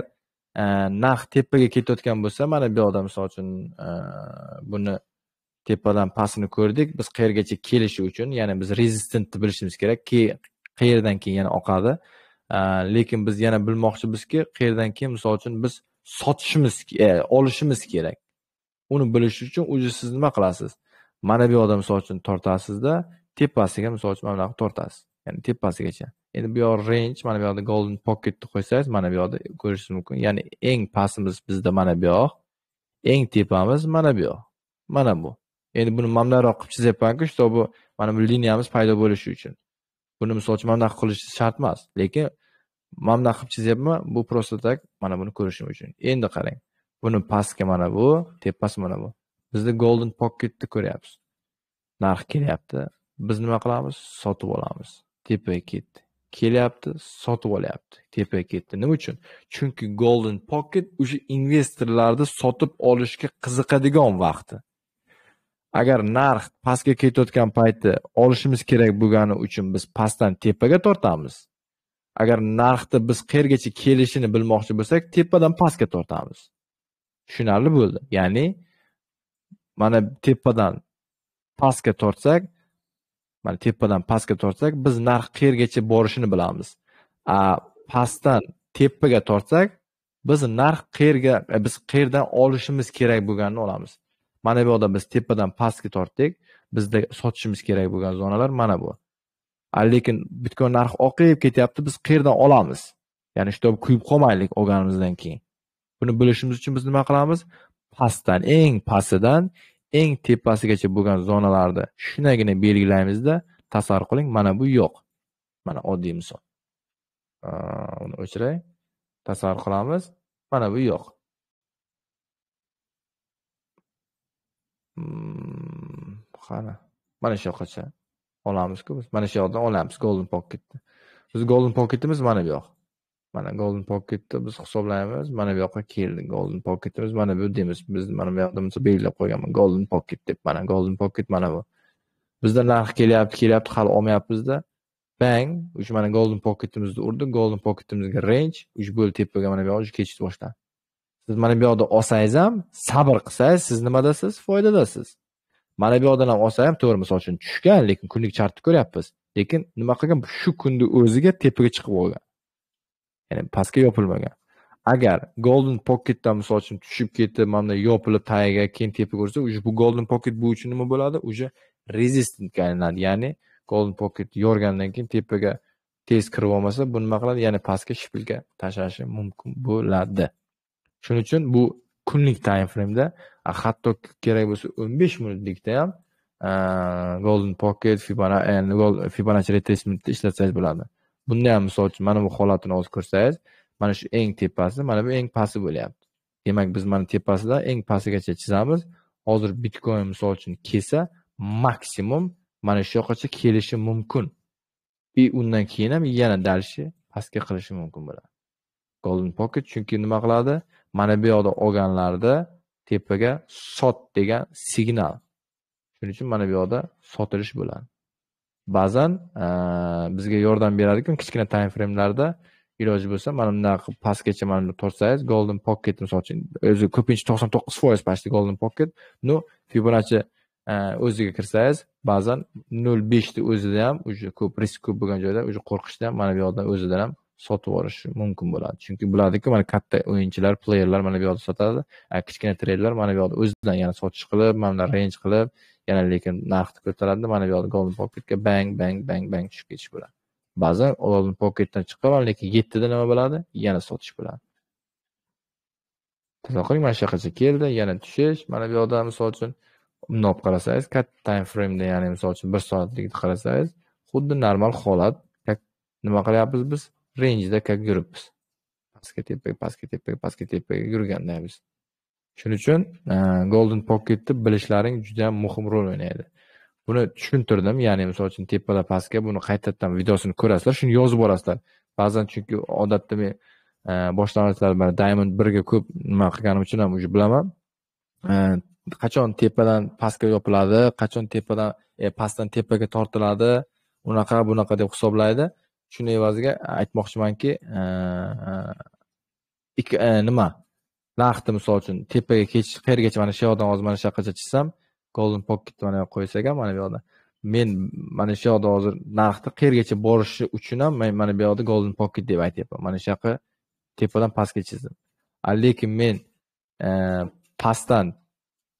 e, narx tepaga ketayotgan bo'lsa mana bu yoqda misol uchun e, buni tepadan pastini ko'rdik biz qayergacha kelishi uchun ya'ni biz rezistentni bilishimiz kerak qayerdan keyin yana oqadi lekin biz yana bilmoqchimizki qayerdan keyin misol uchun biz sotishimiz e, olishimiz kerak uni bilish uchun уже siz nima qilasiz mana bu yoqda misol uchun tortasizda tepasiga misol uchun mana bunaqa tortasiz ya'ni tepasigacha endi bu yoq range mana bu yoqda golden pocketni qo'ysangiz mana bu yoqda ko'rishingiz mumkin ya'ni eng pastimiz bizda mana bu yoq eng tepamiz mana bu yoq mana bu endi buni mamlaroq qilib chizyapmanku чтобы mana bu liniyamiz paydo bo'lishi uchun buni misol uchun manaqa qilish shart emas lekin mana qilib chizyapman bu просто так mana buni ko'rishim uchun endi qarang buni pastga mana bu tepasi mana bu bizda golden pocketni ko'ryapmiz narx kelyapti biz nima qilamiz sotib olamiz tepaga ketdi kelyapti sotib olyapti tepaga ketdi nima uchun chunki golden pocket o'sha investorlarni sotib olishga qiziqadigan vaqti agar narx pastga ketayotgan paytda olishimiz kerak bo'lgani uchun biz pastdan tepaga tortamiz agar narxni biz qayergacha kelishini bilmoqchi bo'lsak tepadan pastga tortamiz tushunarli bo'ldi ya'ni mana tepadan pastga tortsak mana tepadan pastga tortsak biz narx qayergacha borishini bilamiz a pastdan tepaga tortsak biz narx qayerga biz qayerdan olishimiz kerak bo'lganini olamiz mana bu yoqda biz tepadan pastga tortdik bizda sotishimiz kerak bo'lgan zonalar mana bu lekin bitcoin narxi oqib ketyapti biz qayerdan olamiz ya'ni shu kuyib qolmaylik olganimizdan keyin buni bilishimiz uchun biz nima qilamiz pastdan eng pastidan eng tepasigacha bo'lgan zonalarni shundagina belgilaymizda tasavvur qiling mana bu yo'q mana oddiy misol uni o'chiray tasavvur qilamiz mana bu yo'q Hmm, qani mana shu yoqqacha olamizku biz mana shu yoqdan olamiz golden pocketni biz golden pocketimiz mana bu yoq mana golden pocketni biz hisoblaymiz mana bu yoqqa keldi golden pocketimiz mana bu deymiz biz mana bu yoqda belgilab qo'yganman golden pocket deb mana golden pocket mana bu bizda narx kelyapti kelyapti hali olmayapmizda bang uch mana golden pocketimizni urdi golden pocketimizga range uch bo'l tepaga mana bu yoq уже ketishni boshladi siz mana bu yoqda olsangiz ham sabr qilsangiz siz nimadasiz foydadasiz mana bu yoqdan ham olsa ham to'g'ri misol uchun tushgan lekin kunlik chartni ko'ryapmiz lekin nima qilgan shu kunni o'ziga tepaga chiqib olgan ya'ni pastga yopilmagan agar golden pocketdan misol uchun tushib ketib mana bunday yopilib tagiga keyin tepaga ursa уже bu golden pocket bu uchun nima bo'ladi уже rezistentga aylanadi ya'ni golden pocket yorgandan keyin tepaga tez kirib olmasa bu nima qiladi ya'ni pastga shpilga tashlashi mumkin bo'ladi Shuning uchun bu kunlik time frame'da hatto kerak bo'lsa 15 ham Golden Pocket, Fibonacci retracementni ishlatsangiz bo'ladi. Bunda ham misol uchun mana bu holatini hozir ko'rsangiz, mana shu eng tepasi, mana bu eng pasti bo'lyapti. Demak, biz mana tepasidan eng pastigacha chizamiz. Hozir Bitcoin misol uchun kelsa, maksimum mana shu yoqqacha kelishi mumkin. И undan keyin ham yana дальше pastga qilishi mumkin bo'ladi. Golden Pocket chunki nima qiladi? mana bu yoqda olganlarida tepaga sot degan signal shuning uchun mana bu yoqda sotilish bo'ladi ba'zan e, bizga yordam beradiku kichkina time framelarda iloji bo'lsa mana bunday qilib pastgacha mana bunday tortsangiz golden pocket misol uchun o'zi ko'pincha to'qson to'qqiz foiz почти golden pocket ну fibonacci e, o'ziga kirsangiz ba'zan nol beshni o'zida ham уже ko'p risk ko'p bo'lgan joyda уже qo'rqishdan mana bu yoqda o'zidan ham sotib yuborish mumkin bo'ladi chunki biladiki mana katta o'yinchilar pleyerlar mana bu yoqda sotadi kichkina treyderlar mana bu yoqda o'zidan yana sotish qilib mana bundan range qilib yana lekin narxni ko'taradi mana bu yoqda golden pocketga bang bang bang bang tushib ketish bo'ladi ba'zan golden pocketdan chiqaman lekin yettida nima bo'ladi yana sotish bo'ladi tasavvur qiling mana shu yoqqacha keldi yana tushish mana bu yoqda misol uchun bundoq qarasangiz katta time frameda ya'ni misol uchun bir soatlikni qarasangiz xuddi normal holat nima qilyapmiz biz rangeda kap yuribmiz pastga tepaga pastga tepaga pastga tepaga yurganda biz shuning uchun golden pocketni bilishlaring juda muhim rol o'ynaydi buni tushuntirdim ya'ni misol uchun tepada pastga buni qaytadan videosini ko'rasizlar shuni yozib olasizlar ba'zan chunki odatda men boshlang'ichlar mana diamond birga ko'p nima qilganim uchun ham уже bilaman qachon tepadan pastga yopiladi qachon tepadan pastdan tepaga tortiladi unaqa bunaqa deb hisoblaydi shuni evaziga aytmoqchimanki e, e, e, nima narxni misol uchun tepaga kech qayergacha mana shu yoqdan hozir mana shu yoqqacha chizsam golden pocket mana yoqqa qo'ysak ham mana bu yoqda men mana shu yoqda hozir narxni qayergacha borishi uchun ham men mana bu yoqda golden pocket deb aytyapman mana shu yoqqa tepadan pastga chizdim lekin men pastdan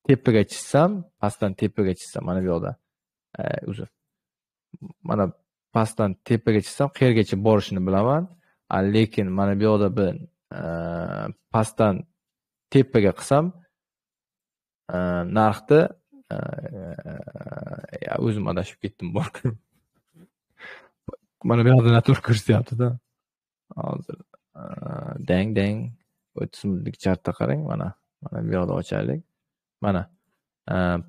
tepaga chizsam pastdan tepaga chizsam mana bu yoqda uzr mana pastdan tepagacha chiqsam qayergacha borishini bilaman lekin mana bu yoqda bir e, pastdan tepaga qilsam e, narxni e, o'zim adashib ketdim bor mana bu yoqda natura ko'rsatyaptida hozir dang dang o'ttiz minutlik chartda qarang mana mana bu yoqda ochaylik mana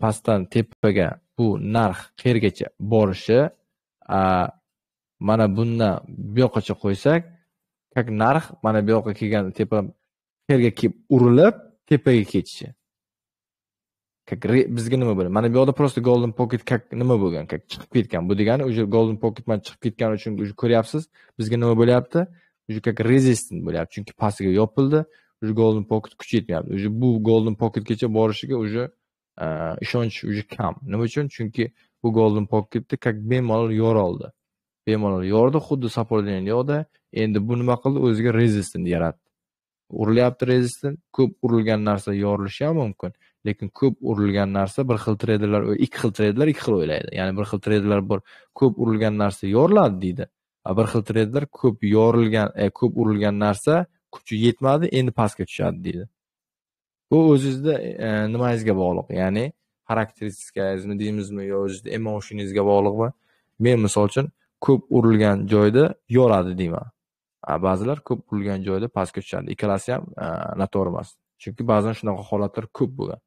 pastdan tepaga bu narx qayergacha borishi mana bundan bu yoqqacha qo'ysak как narx mana bu yoqqa kelgan tepa yerga kelib urilib tepaga ketishi как bizga nima bo'ladi mana bu yoqda просто golden pocket как nima bo'lgan как chiqib ketgan bu degani уже golden pocket mana chiqib ketgani uchun уже ko'ryapsiz bizga nima bo'lyapti уже как resistant bo'lyapti chunki pastiga yopildi уже golden pocket kuch yetmayapti уже bu golden pocketgacha borishiga уже ishonch уже kam nima uchun chunki Bu Golden Pocket'ni как bemalol yor oldi. Bemalol yordi, xuddi Sapordian yoqda. Endi bu nima qildi? O'ziga rezistent yaratdi. Urilyapti rezistent, ko'p urilgan narsa yorilishi ham mumkin. lekin ko'p urilgan narsa bir xil treyderlar ikki xil treyderlar ikki xil o'ylaydi ya'ni bir xil treyderlar bir ko'p urilgan narsa yoriladi deydi a bir xil treyderlar ko'p yorilgan e, ko'p urilgan narsa kuchi yetmadi endi pastga tushadi deydi bu o'zizni e, nimangizga bog'liq ya'ni xarakteristikangizni deymizmi yo o'zizni emoshinizga bog'liqmi men misol uchun ko'p urilgan joyda yoradi deyman ba'zilar ko'p urilgan joyda pastga tushadi ikkalasi ham noto'g'ri emas chunki ba'zan shunaqa holatlar ko'p bo'lgan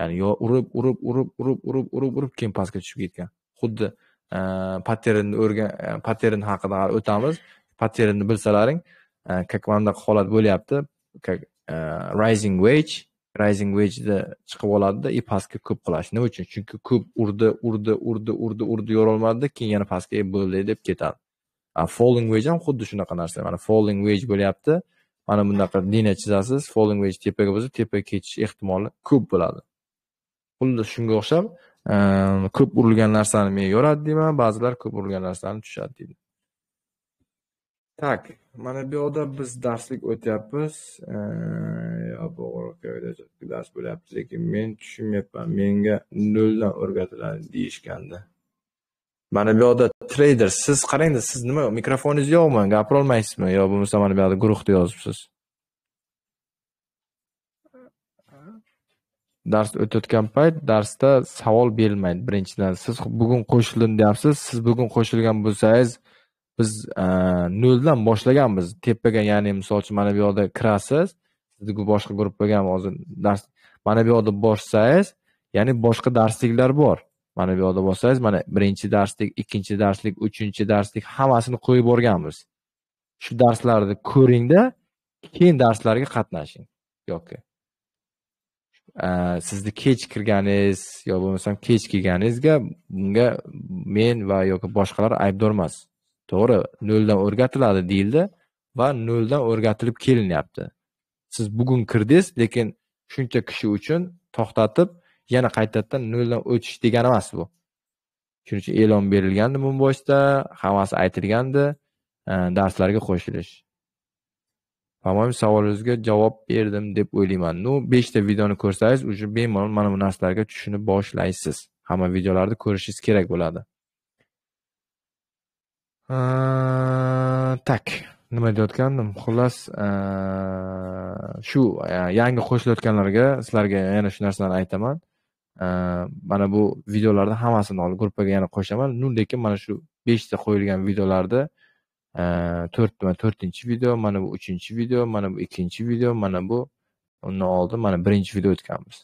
ya'ni yo urib urib urib urib urib urib urib keyin pastga tushib ketgan xuddi paternni o'rgan patern haqida hali o'tamiz patternni bilsalaring как mana bunaqa holat bo'lyapti как rising wage rising wageda chiqib oladida и e, pastga ko'p qulashi nima uchun chunki ko'p urdi urdi urdi urdi urdi yorolmadida keyin yana pastga e, bo'ldi deb ketadi falling wage ham xuddi shunaqa narsa mana falling wage bo'lyapti mana bunaqa liniya chizasiz falling wage tepaga bo'lsa tepaga ketish ehtimoli ko'p bo'ladi xuddi shunga o'xshab ehm, ko'p urilgan narsani men yoradi deyman ba'zilar ko'p urilgan narsani tushadi deydi так mana bu yoqda biz darslik o'tyapmiz ehm, to'g'ri kelajak dars bo'lyapti, lekin men tushunmayapman, menga noldan o'rgatiladi deyishgandi Mana bu yoqda trader, siz qarangda, siz nima, mikrofoningiz yo'qmi? Gapira olmaysizmi? Yo bo'lmasa mana bu yoqda guruhda yozibsiz. dars o'tayotgan payt darsda savol berilmaydi birinchidan siz bugun qo'shildim deyapsiz siz bugun qo'shilgan bo'lsangiz biz noldan boshlaganmiz tepaga ya'ni misol uchun mana bu yoqda kirasiz sizni boshqa guruhga ham hozir dars mana bu yoqda borsangiz ya'ni boshqa darsliklar bor mana bu yoqda bossangiz mana birinchi darslik ikkinchi darslik uchinchi darslik hammasini qo'yib yuborganmiz shu darslarni ko'ringda keyin darslarga qatnashing yoki sizni kech kirganingiz yo bo'lmasam kech kelganingizga bunga men va yoki boshqalar aybdor emas to'g'ri noldan o'rgatiladi deyildi va noldan o'rgatilib kelinyapti siz bugun kirdingiz lekin shuncha kishi uchun to'xtatib yana qaytadan noldan o'tish degani emas bu shuning uchun e'lon berilgandi bu boshda hammasi aytilgandi e, darslarga qo'shilish по моему savolingizga javob berdim deb o'ylayman ну beshta videoni ko'rsangiz уже bemalol mana bu narsalarga tushunib boshlaysiz hamma videolarni ko'rishingiz kerak bo'ladi так e, nima deyotgandim xullas shu yangi qo'shilayotganlarga sizlarga yana shu narsani aytaman mana bu videolarni hammasini olib gruppaga yana qo'shaman ну lekin mana shu beshta qo'yilgan videolarni to'rt mana to'rtinchi video mana bu uchinchi video mana bu ikkinchi video mana bu undan oldin mana birinchi video o'tganmiz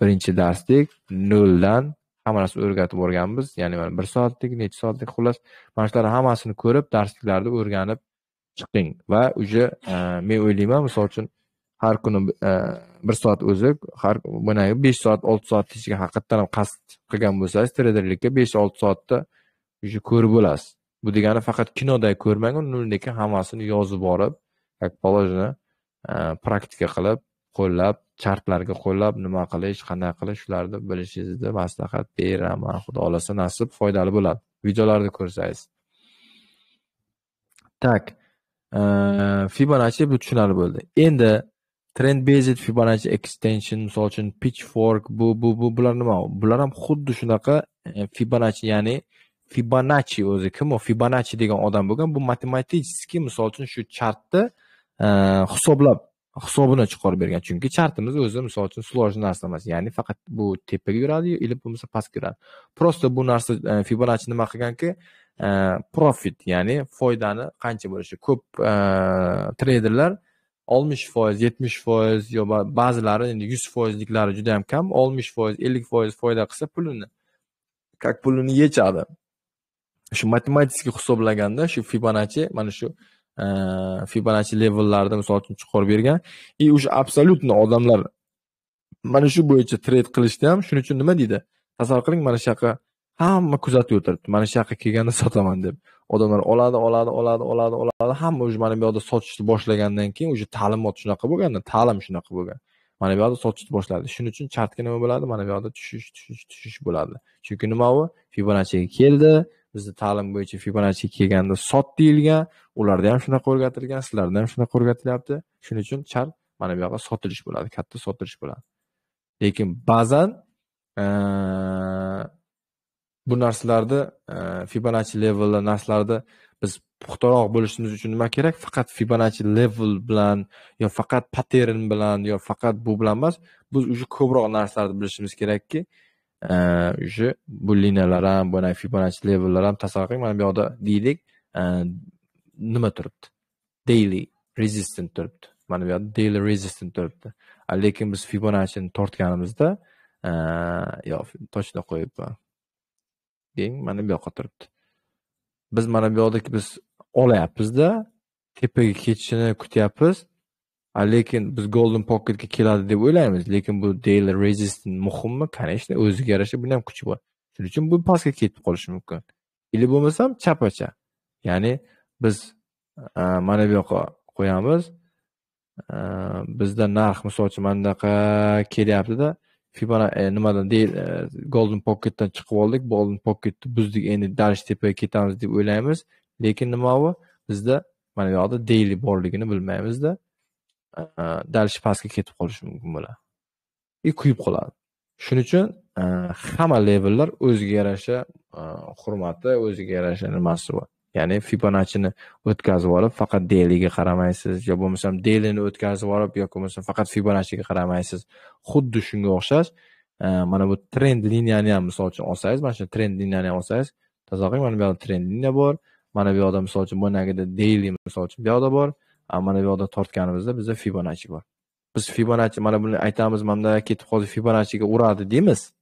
birinchi darsdek noldan hamma narsani o'rgatib borganmiz ya'ni mana bir soatlik necha soatlik xullas mana shularni hammasini ko'rib darsliklarni o'rganib chiqing va уже e, men o'ylayman misol uchun har kuni e, bir soat o'zi har bunai besh soat olti soat ichiga haqiqatdan ham qasd qilgan bo'lsangiz treyderlikka besh olti soatda уже ko'rib bo'lasiz bu degani faqat kinoda ko'rmang uni lekin hammasini yozib olib как положено e, praktika qilib qo'llab chartlarga qo'llab nima qilish qanday qilish shularni bilishingizni maslahat beraman xudo xohlasa nasib foydali bo'ladi videolarda ko'rsangiz так fibonacci bu tushunarli bo'ldi endi trend based fibonacci extension misol uchun pitchfork bu bu bu bular nima bular ham xuddi shunaqa fibonacci ya'ni fibonacci o'zi kim u fibonacci degan odam bo'lgan bu matematicheskiy misol uchun shu chartni hisoblab hisobini chiqarib bergan chunki chartimiz o'zi misol uchun сложный narsa emas ya'ni faqat bu tepaga yuradiyu или bo'lmasa pastga yuradi просто bu narsa e, fibonacci nima qilganki e, profit ya'ni foydani qancha bo'lishi ko'p e, treyderlar oltmish foiz yetmish foiz yo ba'zilari endi yuz foizliklari juda yam kam oltmish foiz ellik foiz foyda qilsa pulini как pulini yechadi shu matematik hisoblaganda shu fibonacci mana shu Э, fibonacci levellarida misol uchun chuqur bergan и уже абсолютно odamlar mana shu bo'yicha treyd qilishdi ham shuning uchun nima deydi tasavvur qiling mana shu yoqqa hamma kuzatib o'tiribdi mana shu yoqqa kelganda sotaman deb odamlar oladi oladi oladi oladi oladi hamma уже mana bu yoqda sotishni boshlagandan keyin уже ta'limot shunaqa bo'lganda ta'lim shunaqa bo'lgan mana bu yoqda sotishni boshladi shuning uchun chartga nima bo'ladi mana bu yoqda tushish tushish tushish bo'ladi chunki nima u fibonacciga keldi bizda ta'lim bo'yicha fibonachi kelganda sot deyilgan ularda ham shunaqa o'rgatilgan sizlarda ham shunaqa o'rgatilyapti shuning uchun chal mana bu yoqqa sotilish bo'ladi katta sotilish bo'ladi lekin ba'zan bu narsalarni fibonachi levelda narsalarni biz puxtaroq bo'lishimiz uchun nima kerak faqat fibonachi level bilan yo faqat pattern bilan yo faqat bu bilan emas biz уже ko'proq narsalarni bilishimiz kerakki уже bu liniyalar ham bu fibonacci levellar ham tasavvur qiling mana bu yoqda deylik nima turibdi daily resistant turibdi mana bu yoqda daily resistant turibdi lekin biz fibonachini tortganimizda yo точно qo'yibman keyin mana bu yoqqa turibdi biz mana bu yoqda biz olyapmizda tepaga ketishini kutyapmiz lekin biz golden pocketga keladi deb o'ylaymiz lekin bu daily resistant muhimmi конечно o'ziga yarasha buni ham kuchi bor shuning uchun bu pastga ketib qolishi mumkin или bo'lmasam chapacha ya'ni biz mana bu yoqqa qo'yamiz bizda narx misol uchun mana bunaqa kelyaptida fibona e, nimadan e, golden pocketdan chiqib oldik golden pocketni buzdik endi дальше tepaga ketamiz deb o'ylaymiz lekin nima u bizda mana bu yoqda daily borligini bilmaymizda Э, дальше pastga ketib qolishi mumkin bo'ladi и kuyib qoladi shuning uchun э, hamma levellar o'ziga yarasha э, hurmati o'ziga yarasha nimasi bor ya'ni fibonachini o'tkazib olib faqat deliga qaramaysiz yo bo'lmasam delini o'tkazib olib yoki bo'lmasam faqat fibonachiga qaramaysiz xuddi shunga o'xshash e, mana bu trend liniyani ham misol uchun olsangiz mana shu trend liniyani ham olsangiz toza qiling mana bu yoqda trend liniya bor mana bu yoqda misol uchun bunagida daily misol uchun bu yoqda bor mana yoqda tortganimizda bizda fibonachi bor biz fibonachi mana buni aytamiz mana bunday ketib hozir fibonachiga uradi deymiz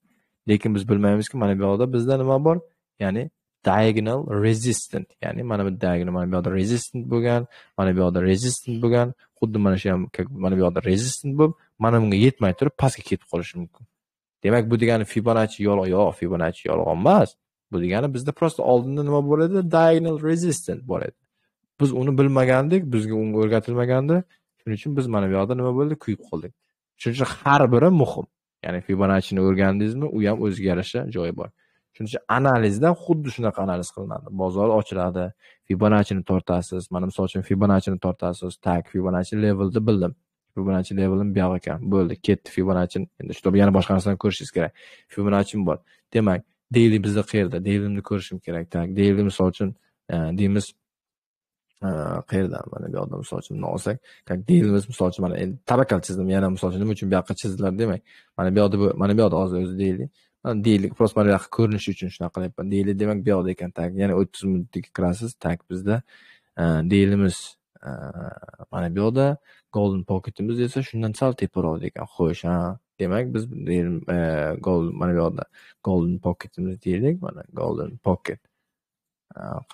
lekin biz bilmaymizki mana bu yoqda bizda nima bor ya'ni diagonal resistant ya'ni mana bu diagonal mana bu yoqda resistant bo'lgan mana bu yoqda resistant bo'lgan xuddi mana shu ham mana bu yoqda resistant bo'lib mana bunga yetmay turib pastga ketib qolishi mumkin demak bu degani fibonachi yolg'on yo'q fibonachi yolg'on emas bu degani bizda просто oldinda nima bor edi diagonal resistant bor edi Biz uni bilmagandik, bizga unga o'rgatilmagandi. Shuning uchun biz mana bu yoqda nima bo'ldi? Kuyib qoldik. Shuning uchun har biri muhim. Ya'ni fibonachini o'rgandingizmi, u ham o'ziga yarasha joyi bor. Shuning uchun analizdan xuddi shunaqa analiz qilinadi. Bozor ochiladi, fibonachini tortasiz, mana misol uchun fibonachini tortasiz, tak fibonachi levelni bildim. fibonachi levelim bu ekan. Bo'ldi, ketdi Fibonacchi. Endi shu yana boshqa narsani ko'rishingiz kerak. fibonachim bor. Demak, daily bizda qayerda? Daily'imni ko'rishim kerak. Tak, daily misol uchun e, deymiz qayerdan mana bu yoqda misol uchun olsak deymiz misol uchun mana endi tabakal chizdim yana misol uchun nima uchun bu yoqqa chizdilar demang mana bu yoqda mana bu yoqda hozir o'zi deylik deylik просто mana bu yoqqa ko'rinishi uchun shunaqa qilyapman deylik demak bu yoqda ekan tag yana o'ttiz minutga kirasiz tag bizda deylimiz mana bu yoqda golden pocketimiz esa shundan sal tepiroq ekan xo'sh ha demak biz golden mana bu yoqda golden pocketimiz deylik mana golden pocket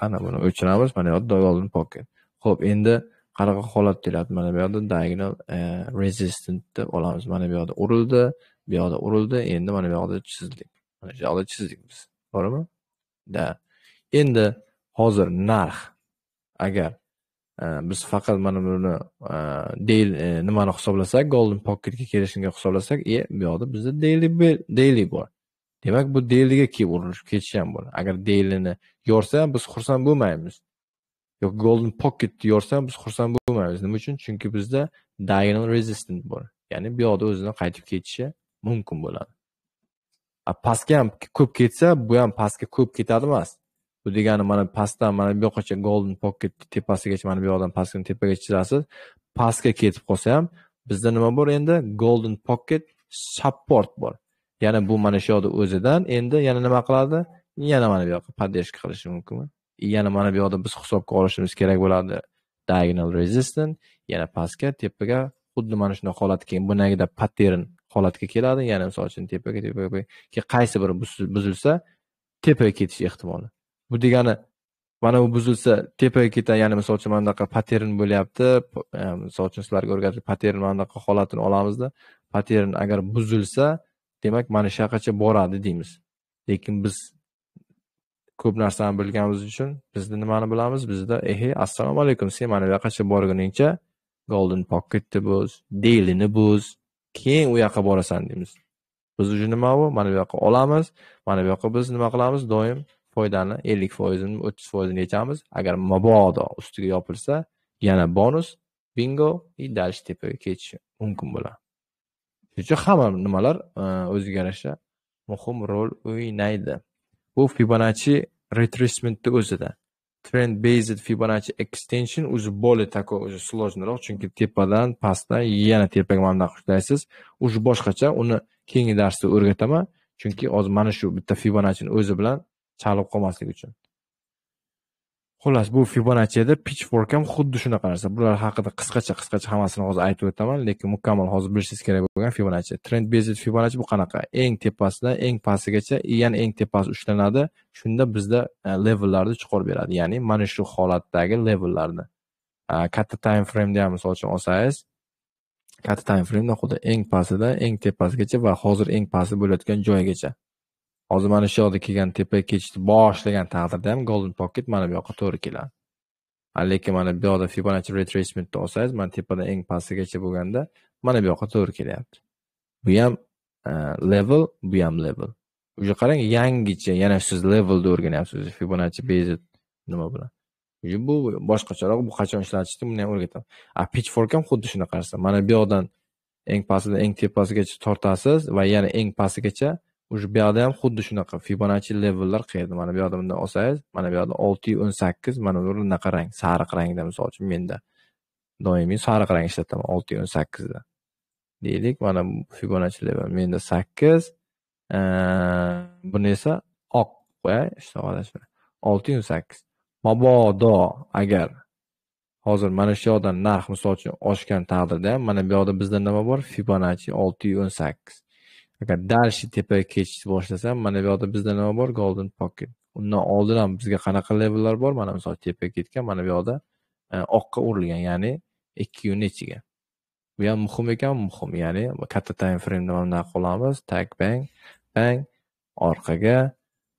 qani buni o'chiramiz mana bu yerda dololin pocket ho'p endi qanaqa holat kelyapti mana bu yoqda diagonal e, resistantni olamiz mana bu yoqda urildi bu yoqda urildi endi mana bu yoqda chizdik mana shu yoqda chizdik biz to'g'rimi да endi hozir narx agar e, biz faqat mana buni e, nimani hisoblasak golden pocketga kelishini hisoblasak e bu yoqda bizda daily daily bor demak bu deyliga kelib urilishib ketishi ham bo'ladi agar deylini yorsa biz xursand bo'lmaymiz yoki golden pocketni yorsa biz xursand bo'lmaymiz nima uchun chunki bizda diagonal resistant bor ya'ni bu yoqda o'zini qaytib ketishi mumkin bo'ladi pastga ham ko'p ketsa bu ham pastga ko'p ketadi emas bu degani mana pastdan mana bu yoqqacha golden pocket tepasigacha mana bu yoqdan pastga tepagacha chizasiz pastga ketib qolsa ham bizda nima bor endi golden pocket support bor yana bu mana shu yoqni o'zidan endi yana nima qiladi yana mana bu yoqqa поддержка qilishi mumkinmi yana mana bu yoqda biz hisobga olishimiz kerak bo'ladi diagonal resistant yana pastga tepaga xuddi mana shunday holatga keyin bunagida pattern holatga keladi yana misol uchun tepaga tepaga keyin qaysi biri buzilsa tepaga ketish ehtimoli bu degani mana bu buzilsa tepaga ketadi ya'ni misol uchun mana bunaqa pattern bo'lyapti e, misol uchun sizlarga o'rgatib pattern mana bunaqa holatini olamizda pattern agar buzilsa demak mana shu yoqqacha boradi deymiz lekin biz ko'p narsani bilganimiz uchun bizni nimani bilamiz bizda ehe assalomu alaykum sen mana bu yoqqacha borguningcha golden pocketni bo'z deylini bo'z keyin u yoqqa borasan deymiz biz uchun nima bu mana bu yoqqa olamiz mana bu yoqqa biz nima qilamiz doim foydani ellik foizini o'ttiz foizini yechamiz agar mabodo ustiga yopilsa yana bonus bingo и дальше tepaga ketishi mumkin bo'ladi Shuning uchun hamma nimalar e, o'ziga yarasha muhim rol o'ynaydi. Bu Fibonacci retracementni o'zida. Trend based Fibonacci extension o'zi более такой уже сложныйroq chunki tepadan pastdan yana tepaga mana ushlaysiz. Уже boshqacha uni keyingi darsda o'rgataman, chunki hozir mana shu bitta Fibonaccining o'zi bilan chalib qolmaslik uchun. Xullas, bu edi Pitchfork ham xuddi shunaqa narsa. Bular haqida qisqacha-qisqacha hammasini hozir aytib o'taman, lekin mukammal hozir bilishingiz kerak bo'lgan Fibonacci. Trend based Fibonacci bu qanaqa? Eng tepasidan eng pastigacha, yana eng tepasi ushlanadi. Shunda bizda e, levellarni chuqur beradi, ya'ni mana shu holatdagi levellarni. E, katta time frameda ham misol uchun olsangiz, katta time frame xuddi eng pastidan eng tepasigacha va hozir eng pasti bo'layotgan joygacha hozir mana shu yoqda kelgan tepa ketishni boshlagan ham Golden Pocket mana bu yoqqa to'g'ri keladi. Lekin mana bu yoqda Fibonacci retracementni olsangiz, mana tepadan eng pastigacha bo'lganda mana bu yoqqa to'g'ri kelyapti. Bu ham e, level, bu ham level. уже qarang, yangicha yana siz levelni o'rganyapsiz Fibonacci based nima bilan. Uje bu boshqacharoq bu qachon ishlatishni buni ham o'rgataman. A pitchfork ham xuddi shunaqa narsa. Mana bu yoqdan eng pastidan eng tepasigacha tortasiz va yana eng pastigacha уже bu yoqda ham xuddi shunaqa fibonacchi levellar qayerda mana bu yoqda bundan olsangiz mana bu yoqda olti yuz o'n sakkiz mana bu bunaqa rang sariq rangda misol uchun menda doimiy sariq rang ishlataman olti yuz o'n sakkizda deylik mana fibonacchi level menda sakkiz buni esa oq qo'yay ishlab adashmay olti yuz sakkiz mabodo agar hozir mana shu yoqdan narx misol uchun oshgan taqdirda ham mana bu yoqda bizda nima bor Fibonacci olti yuz o'n sakkiz Agar дальше tepaga ketishni boshlasam, mana bu yoqda bizda nima bor? Golden Pocket. Undan oldin ham bizga qanaqa levellar bor? Mana misol tepaga ketgan, mana bu yoqda e, oqqa urilgan, ya'ni 2 ichiga Bu ham muhim ekan, muhim. Ya'ni katta time frame mana qolamiz, tag bang, bang orqaga,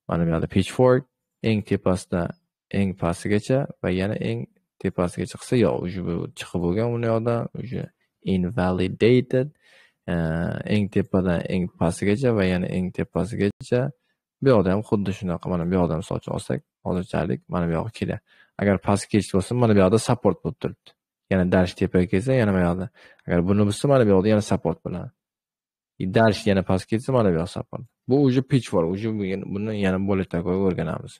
mana bu yoqda fork eng tepasidan eng pastigacha va yana eng tepasigacha qilsa, yo'q, уже chiqib bo'lgan uni yoqdan, уже invalidated eng tepadan eng pastgacha va yana eng tepasigacha bu yoqda ham xuddi shunaqa mana bu yoqda misol uchun olsak hozirchalik mana bu yog'i kela agar pastga kelish bo'lsa mana bu yoqda support bo'lib turibdi yana darsh tepaga kelsa yana bu yoqda agar buni bo'lsa mana bu yoqda yana support bo'ladi darsh yana pastga ketsa mana bu yoq support bu уже pitchfork уже buni yana bo'lak такой o'rganamiz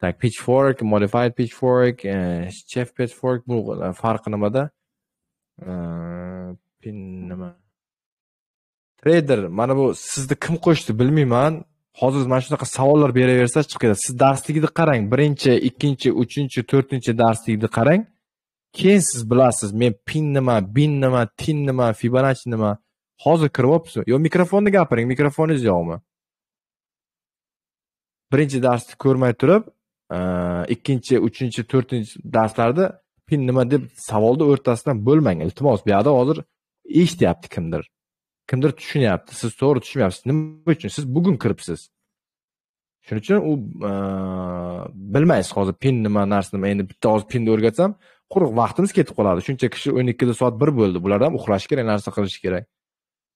так pitchfork modified pitchfork э, chef pitchfork bu э, farqi nimada э, pin nima treyder mana bu sizni kim qo'shdi bilmayman hozir mana shunaqa savollar beraversa chiqib ketadi siz darsligini qarang birinchi ikkinchi uchinchi to'rtinchi darslikni qarang keyin siz bilasiz men pin nima bin nima tin nima fibonacci nima hozir kirib olibsiz yo mikrofonni gapiring mikrofoningiz yo'qmi birinchi darsni ko'rmay turib e, ikkinchi uchinchi to'rtinchi darslarda pin nima deb savolni o'rtasidan bo'lmang iltimos bu yoqda hozir eshityapti kimdir kimdir tushunyapti siz to'g'ri tushunmayapsiz nima uchun siz bugun kiribsiz shuning uchun u bilmaysiz hozir pin nima narsa nima endi bitta hozir pinni o'rgatsam quruq vaqtimiz ketib qoladi shuncha kishi o'n ikkida soat bir bo'ldi bular ham uxlashi kerak narsa qilishi kerak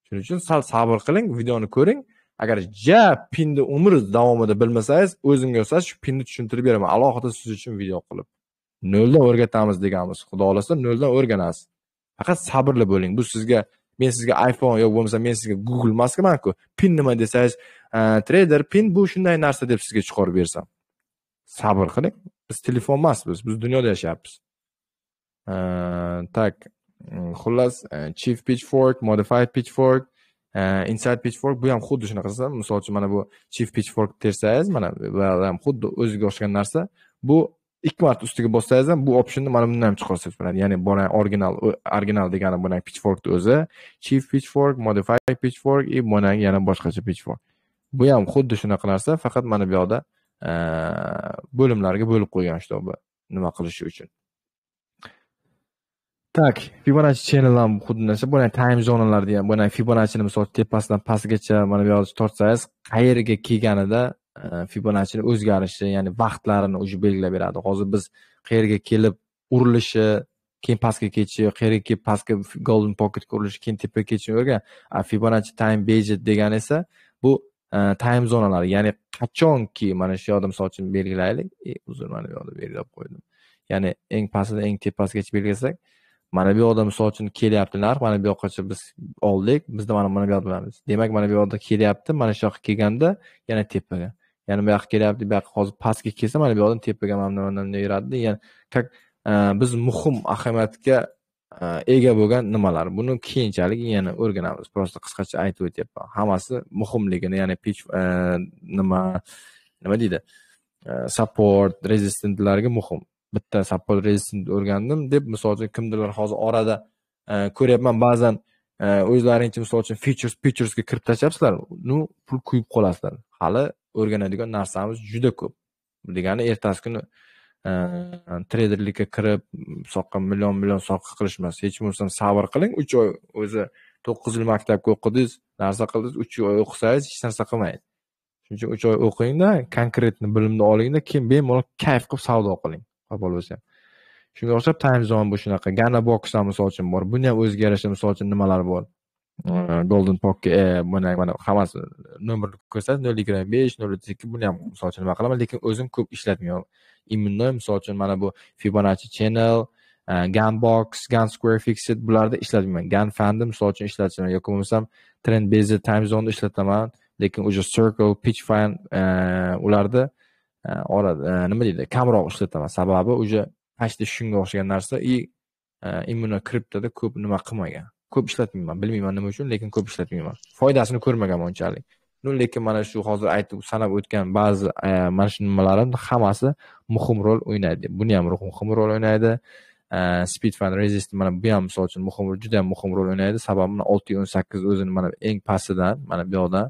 shuning uchun sal sabr qiling videoni ko'ring agar ja pinni umr davomida bilmasangiz o'zimga o'xshash shu pinni tushuntirib beraman alohida siz uchun video qilib noldan o'rgatamiz deganmiz xudo xohlasa noldan o'rganasiz faqat sabrli bo'ling bu sizga men sizga iphone yo bo'lmasa men sizga google emas emasku pin nima desangiz trader pin bu shunday narsa deb sizga chiqarib bersam sabr qiling biz telefon emas biz biz dunyoda yashayapmiz так mm, xullas e, chief pitchfork modified pitchfork e, inside pitchfork bu ham xuddi shunaqasi misol uchun mana bu chief pitchfork tersangiz mana bu ham xuddi o'ziga o'xshagan narsa bu ikki marta ustiga bossangiz ham bu optionni mana bundan ham chiqarsangiz bo'ladi ya'ni bora original original degani bunagi pitchforkni o'zi chief pitchfork modify pitchfork и mana yana boshqacha pitchfork bu ham xuddi shunaqa narsa faqat mana bu yoqda bo'limlarga bo'lib qo'ygan чтобы nima qilishi uchun так fibonacci channel ham xuddi narsa bu time zonalarda ham bu fibonachini misol tepasidan pastgacha mana bu yoqda tortsangiz qayerga kelganida Э, fibonachini o'zgarishi ya'ni vaqtlarini уже belgilab beradi hozir biz qayerga kelib urilishi keyin pastga ketishi qayerga kelib pastga golden pocketga urilishi keyin tepaga ketishini o'rgan fibonacci time budget degani esa bu e, time zonalari ya'ni qachonki mana shu yoqda misol uchun belgilaylik e, uzr mana bu yoqda belgilab qo'ydim ya'ni eng pastidan eng tepasigacha belgilasak mana bu yoqda misol uchun kelyapti narx mana bu yoqqacha biz oldik bizda mana mana bu yoqda demak mana bu yoqda kelyapti mana shu yoqqa kelganda yana tepaga yana bu yoqqa kelyapti bu yoqqa hozir pastga kelsa mana bu yoqdan tepaga mana bundan mana bunday yuradida ya'ni как e, biz muhim ahamiyatga e, ega bo'lgan nimalar buni keyinchalik yana o'rganamiz просто qisqacha aytib o'tyapman hammasi muhimligini ya'ni pitch e, nima nima deydi support rezistentlarga muhim bitta support rezistent o'rgandim deb misol uchun kimdirlar hozir orada ko'ryapman ba'zan o'zlaringcha misol uchun features featuresga kirib tashlayapsizlar ну pul kuyib qolasizlar hali o'rganadigan narsamiz juda ko'p bu degani ertasi kuni e, treyderlikka kirib soqqa million million soqqa qilish emas hech bo'lmasam sabr qiling uch oy o'zi to'qqiz yil maktabga o'qidingiz narsa qildingiz uch oy o'qisangiz hech narsa qilmaydi shuning uchun uch oy o'qingda konkretni bilimni olingda keyin bemalol kayf qilib savdo qiling qo'pol bo'lsa ham shunga o'xshab time zone bu shunaqa gana boks ham misol uchun bor buni ham o'ziga yarasha misol uchun nimalari bor Э, golden pocket э, mana hammasi nomer ko'rsat nol yigirma besh nol o'ttiz ikki buni ham misol uchun nima qilaman lekin o'zim ko'p ishlatmayman именно misol uchun mana bu fibonacci channel e, box gun square fixit bularda ishlatmayman gun fandi misol uchun ishlataman yoki bo'lmasam trend based time zone ishlataman lekin уже circle pitch fan e, ularda e, nima deydi kamroq ishlataman sababi уже почти shunga o'xshagan narsa и именно криптода ko'p nima qilmagan ko'p ishlatmayman bilmayman nima uchun lekin ko'p ishlatmayman foydasini ko'rmaganman unchalik ну lekin mana shu hozir aytib sanab o'tgan ba'zi e, mana shu nimalarim hammasi muhim rol o'ynaydi buni ham muhim rol o'ynaydi e, speed fan resist mana bu ham misol uchun muhim juda ham muhim rol o'ynaydi sababi mana olti o'n sakkiz o'zini mana eng pastidan mana bu yoqdan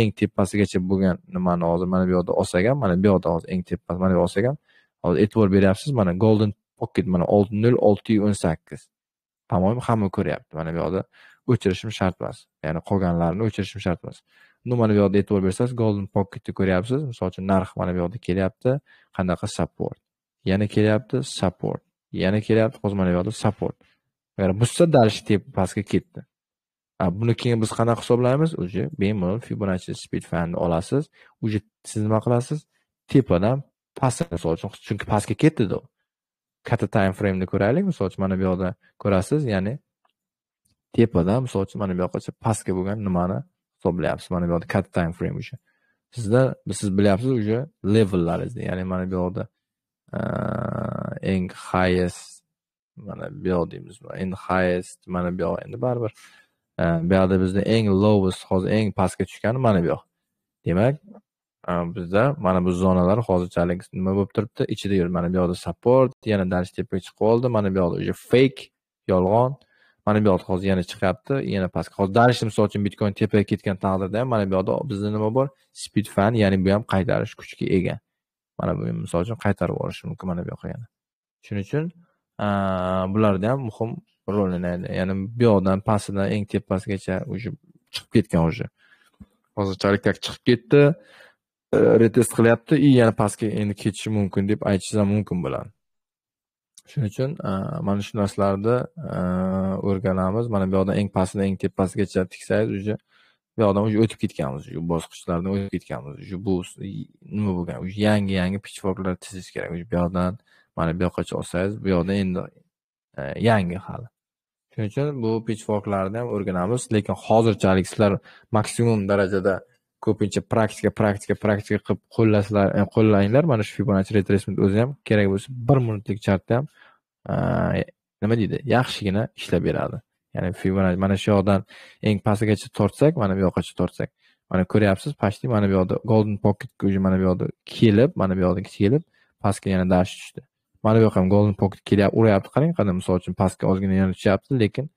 eng tepasigacha bo'lgan nimani hozir mana bu yoqda olsak ham mana bu yoqda hozir eng tepa mana bu olsak ham hozir e'tibor beryapsiz mana golden pocket mana nol olti o'n sakkiz По-моему, hamma ko'ryapti. Mana bu yoqda o'chirishim shart emas. Ya'ni qolganlarini o'chirishim shart emas. Uni mana bu yoqda e'tibor bersangiz, Golden Pocketni ko'ryapsiz. Misol uchun narx mana bu yoqda kelyapti. Qanaqa support. Yana kelyapti support. Yana kelyapti, hozir mana bu yoqda support. Agar buzsa, дальше tep pastga ketdi. buni keyin biz qanaqa hisoblaymiz уже bemalol fibonacci speed fanni olasiz уже siz nima qilasiz tepadan pastga misol uchun chunki pastga ketdida katta time frame'ni ko'raylik misol uchun mana bu yoqda ko'rasiz ya'ni tepadan misol uchun mana bu yoqqacha pastga bo'lgan nimani hisoblayapsiz mana bu yoqda katta time frame o'sha sizda siz bilyapsiz уже levellaringizni ya'ni mana bu yoqda eng highest mana bu yoq deymiz eng highest mana bu yoq endi baribir bu yoqda bizda eng lowest hozir eng pastga tushgani mana bu yoq demak Э, bizda mana bu zonalar hozirchalik nima bo'lib turibdi ichida yur mana bu yoqda support yana danish tepaga chiqib qoldi mana bu yoqda уже fake yolg'on mana bu yoqda hozir yana chiqyapti yana pastga hozir danishni misol uchun bitcoin tepaga ketgan taqdirda ham mana bu yoqda oh, bizda nima bor speed fan ya'ni bu ham qaytarish kuchiga ega mana bu misol uchun qaytarib yuborishi mumkin mana bu yoqqa yana shuning uchun e, bularda ham muhim rol o'ynaydi ya'ni bu yoqdan pastidan eng tepasigacha уже chiqib ketgan уже hozirchalik chiqib ketdi retest qilyapti и yana pastga endi ketishi mumkin deb aytishingiz ham mumkin bo'ladi shuning uchun mana shu narsalarni o'rganamiz mana bu yoqdan eng pastidan eng tepasigacha tiksangiz уже bu yoqdan уже o'tib ketganmiz shu bosqichlardan o'tib ketganmiz уже bu nima bo'lgan уже yangi yangi pichforklar tizish kerak уже bu yoqdan mana bu yoqqacha olsangiz bu yoqdan endi e, yangi hali shuning uchun bu pichforklarni ham o'rganamiz lekin hozirchalik sizlar maksimum darajada ko'pincha praktika praktika praktika qilib qo'llasizlar e, qo'llanglar mana shu fibonacci retracement o'zi ham kerak bo'lsa bir minutlik chartda ham e, nima deydi yaxshigina ishlab beradi ya'ni fibonacci mana shu yoqdan eng pastigacha tortsak mana bu yoqqacha tortsak mana ko'ryapsiz почти mana bu yoqda golden pocket уже mana bu yoqda kelib mana bu yoqdan kelib pastga yana dash tushdi mana bu yoqqa ham golden pocket kelyapti uryapti qarang qanday misol uchun pastga ozgina yana tushyapti lekin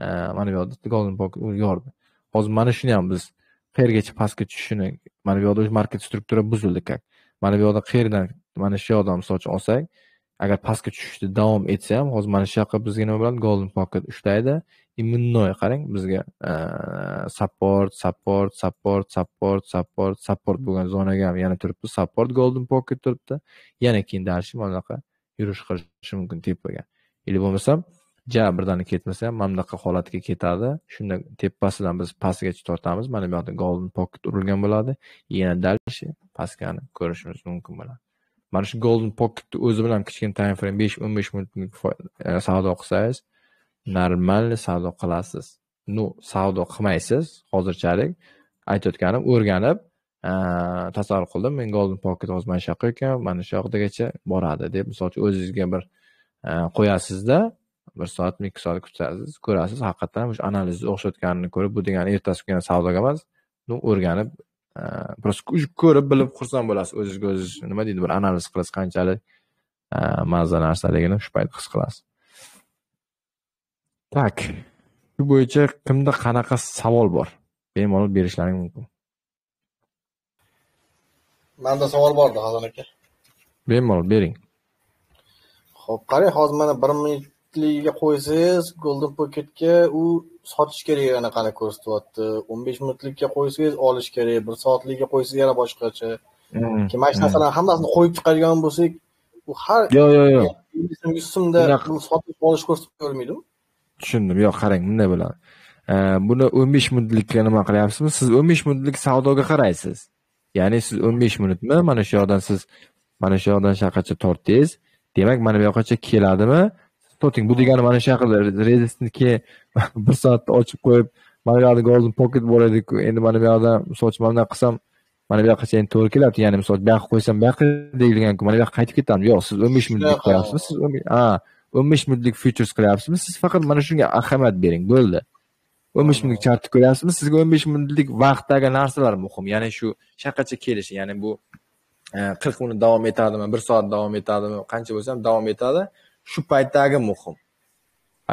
e, mana bu yoqda golden pocket yordi hozir mana shuni ham biz qayergacha pastga tushishini mana bu yoqda market struktura buzildi как mana bu yoqda qayerdan mana shu yoqdan misol uchun olsak agar pastga tushishda davom etsa ham hozir mana shu yoqqa bizga nima bo'ladi golden pocket ushlaydi e, imunnoy qarang bizga e, support support support support support support bo'lgan zonaga ham yana turibdi support golden pocket turibdi yana keyin дальше mana bunaqa yurish qilishi mumkin tepaga или bo'lmasam ja birdaniga ketmasa ham mana bunaqa holatga ketadi shunda tepasidan biz pastgacha tortamiz mana bu yoqda golden pocket urilgan bo'ladi yana дальше pastgani ko'rishimiz mumkin bo'ladi mana shu golden pocketni o'zi bilan kichkina time frame besh o'n besh minutlik e, savdo qilsangiz нормальный savdo qilasiz ну savdo qilmaysiz hozirchalik aytayotganim o'rganib e, tasavvur qildim men golden pocket hozir mana shu yoqqa ekan mana shu yoqdagacha boradi deb misol uchun o'zingizga bir e, qo'yasizda bir soatmi ikki soat kutasiz ko'rasiz haqiqatdan o'sha analizni o'xshatganini ko'rib bu degani ertasi kuni savdoga emas o'rganib просто e, ko'rib bilib xursand bo'lasiz o'zizga o'ziz nima deydi bir analiz qilasiz qanchalik e, mazza narsaligini shu payt his qilasiz так shu bo'yicha kimda qanaqa savol bor bemalol berishlaring mumkin manda savol bordi hazan aka bemalol bering ho'p qarang hozir mana bir ming ligiga qo'ysangiz golden pocketga u sotish kerak anaqani ko'rsatyapti o'n besh minutlikka qo'ysangiz olish kerak bir soatlikka qo'ysangiz yana boshqacha hmm, keyin mana shu narsalarni hmm. hammasini qo'yib chiqadigan bo'lsak u har yo'q yo'q yo'q ismda sotib olish ko'rsatib ko'rmaydimi tushundim yo'q qarang bunday bo'ladi buni o'n besh minutlikka nima qilyapsizmi siz o'n besh minutlik savdoga qaraysiz ya'ni siz o'n besh minutmi mana shu yoqdan siz mana shu yoqdan shunaqacha tortdingiz demak mana bu yoqqacha keladimi toting bu degani mana shu haqida redisni bir soatda ochib qo'yib mana buyoqda golden pocket bor ediku endi mana bu yoqda misol uchun mana bunaqa qilsam mana bu yoqqacha endi to'g'ri kelyapti ya'ni misol bu yoqqa qo'ysam bu yoqqa deyilganku mana bu yoqqa qaytib ketamiz yo'q siz o'n besh minutlik qo'yapsizmi siz ha o'n besh minutlik futures qilyapsizmi siz faqat mana shunga ahamiyat bering bo'ldi o'n besh minutlik chartni ko'ryapsizmi sizga o'n besh minutlik vaqtdagi narsalar muhim ya'ni shu shaqacha kelishi ya'ni bu e, qirq minut davom etadimi bir soat davom etadimi qancha bo'lsa ham davom etadi shu paytdagi muhim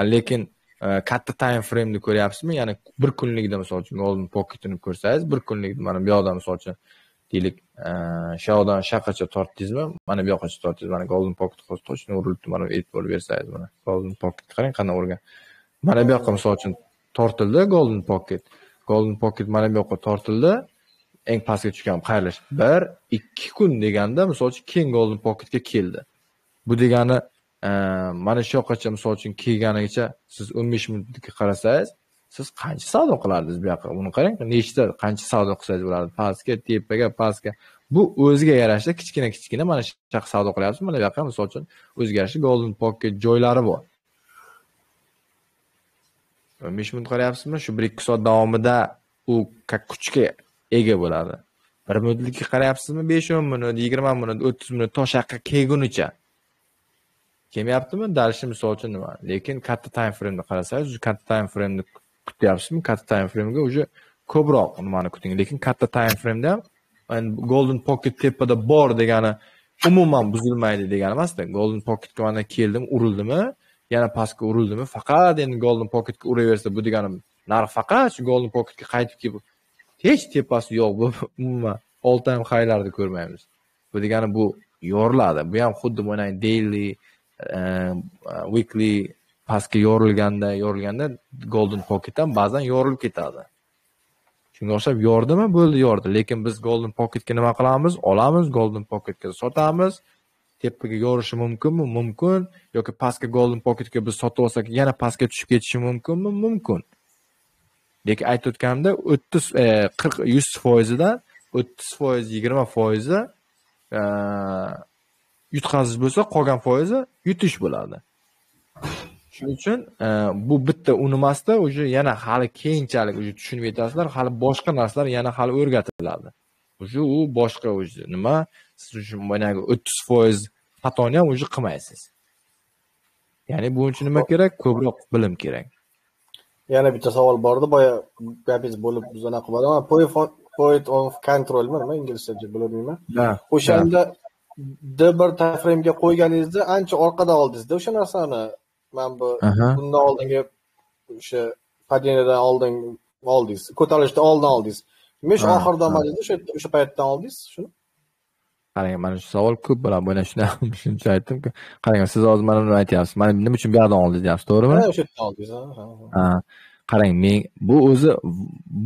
lekin e, katta time frame ko'ryapsizmi ya'ni bir kunlikda misol uchun golden pocketini ko'rsangiz bir kunlikda mana bu yoqdan misol uchun deylik e, shu shaqacha tortdingizmi mana bu yoqqacha tortdingiz mana golden pocket hozir точно urilibdi mana e'tibor bersangiz mana golden pocket qarang qanday urgan mana bu yoqqa misol uchun tortildi golden pocket golden pocket mana bu yoqqa tortildi eng pastga tushgan qayerlash bir ikki kun deganda misol uchun keyin golden pocketga keldi bu degani Э, mana shu yoqqacha misol uchun kelganigacha siz o'n besh minutga qarasangiz siz qancha savdo qilardingiz bu yoqqa uni qarang nechta qancha savdo qilsangiz bo'lardi pastga tepaga pastga bu o'ziga yarasha kichkina kichkina mana shu yoqqa savdo qilyapsiz mana bu yoqqa misol uchun o'ziga yarasha golden pocket joylari bor o'n besh minut qarayapsizmi shu bir ikki soat davomida u kuchga ega bo'ladi bir minutlikka qarayapsizmi besh o'n minut yigirma minut o'ttiz minut tosh yoqqa kelgunicha kelmayaptimi дальше misol uchun nima lekin katta time frameni qarasangiz уже katta time frameni kutyapsizmi katta time frameda уже ko'proq nimani kuting lekin katta time frameda ham yani golden pocket tepada bor degani umuman buzilmaydi degani emasda golden pocketga mana keldim urildimi yana pastga urildimi faqat endi golden pocketga uraversa bu degani narx faqat shu golden pocketga qaytib kelib hech tepasi yo'q bo'lib umuman all time highlarni ko'rmaymiz bu degani bu yoriladi bu ham xuddi mana daily Э, weekly pastga yorilganda yorilganda golden pocket ham ba'zan yorilib ketadi shunga o'xshab yordimi bo'ldi yordi lekin biz golden pocketga nima qilamiz olamiz golden pocketga sotamiz tepaga yorishi mumkinmi mumkin yoki pastga golden pocketga biz sotib olsak yana pastga tushib ketishi mumkinmi mumkin lekin aytib o'tganimda o'ttiz e, qirq yuz foizidan o'ttiz foiz yigirma foizi e, yutqazish bo'lsa qolgan foizi yutish bo'ladi shuning uchun e, bu bitta unimasda уже yana hali keyinchalik уже tushunib yetasizlar hali boshqa narsalar yana hali o'rgatiladi уже u boshqa уже nima siz уже boyagi o'ttiz foiz xatoni ham уже qilmaysiz ya'ni bu uchun nima kerak ko'proq bilim kerak yana bitta savol bordi boya gapingiz bo'lib biz anaqa point of controlmi nima inglizcha bilolmayman o'shanda bir time qo'yganingizda ancha orqada oldingizda o'sha narsani man bu bundan oldingi o'sha padeniyadan oldin oldingiz ko'tarilishdan oldin oldingiz men shu oxirida olmadingiz o'sha o'sha paytdan oldingiz shuni qarang mana shu savol ko'p bilan shuna shuning uchun aytdimku qarang siz hozir mana buni aytyapsiz mana nima uchun bu yoqdan oldi deyapsiz to'g'rimi o'sha yerdan oldingiz qarang men bu o'zi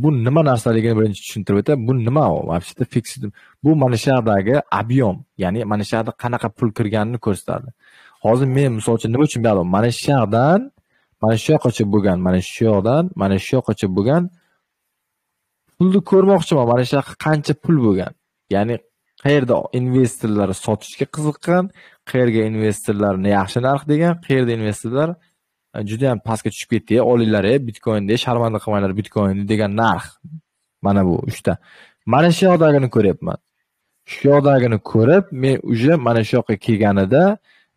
bu nima narsaligini birinchi tushuntirib o'tay bu nima вообще bu mana shu yerdagi объем ya'ni mana shu yerda qanaqa pul kirganini ko'rsatadi hozir men misol uchun nima uchun buyoqda mana shu yerdan mana shu yoqqacha bo'lgan mana shu yoqdan mana shu yoqqacha bo'lgan pulni ko'rmoqchiman mana shu yoqqa qancha pul bo'lgan ya'ni qayerda investorlar sotishga qiziqqan qayerga investorlar yaxshi narx degan qayerda investorlar juda ham pastga tushib ketdi olinglar e bitcoinni sharmanda qilmanglar bitcoinni degan narx mana bu uchta mana shu yoqdagini ko'ryapman shu yoqdagini ko'rib men уже mana shu yoqqa kelganida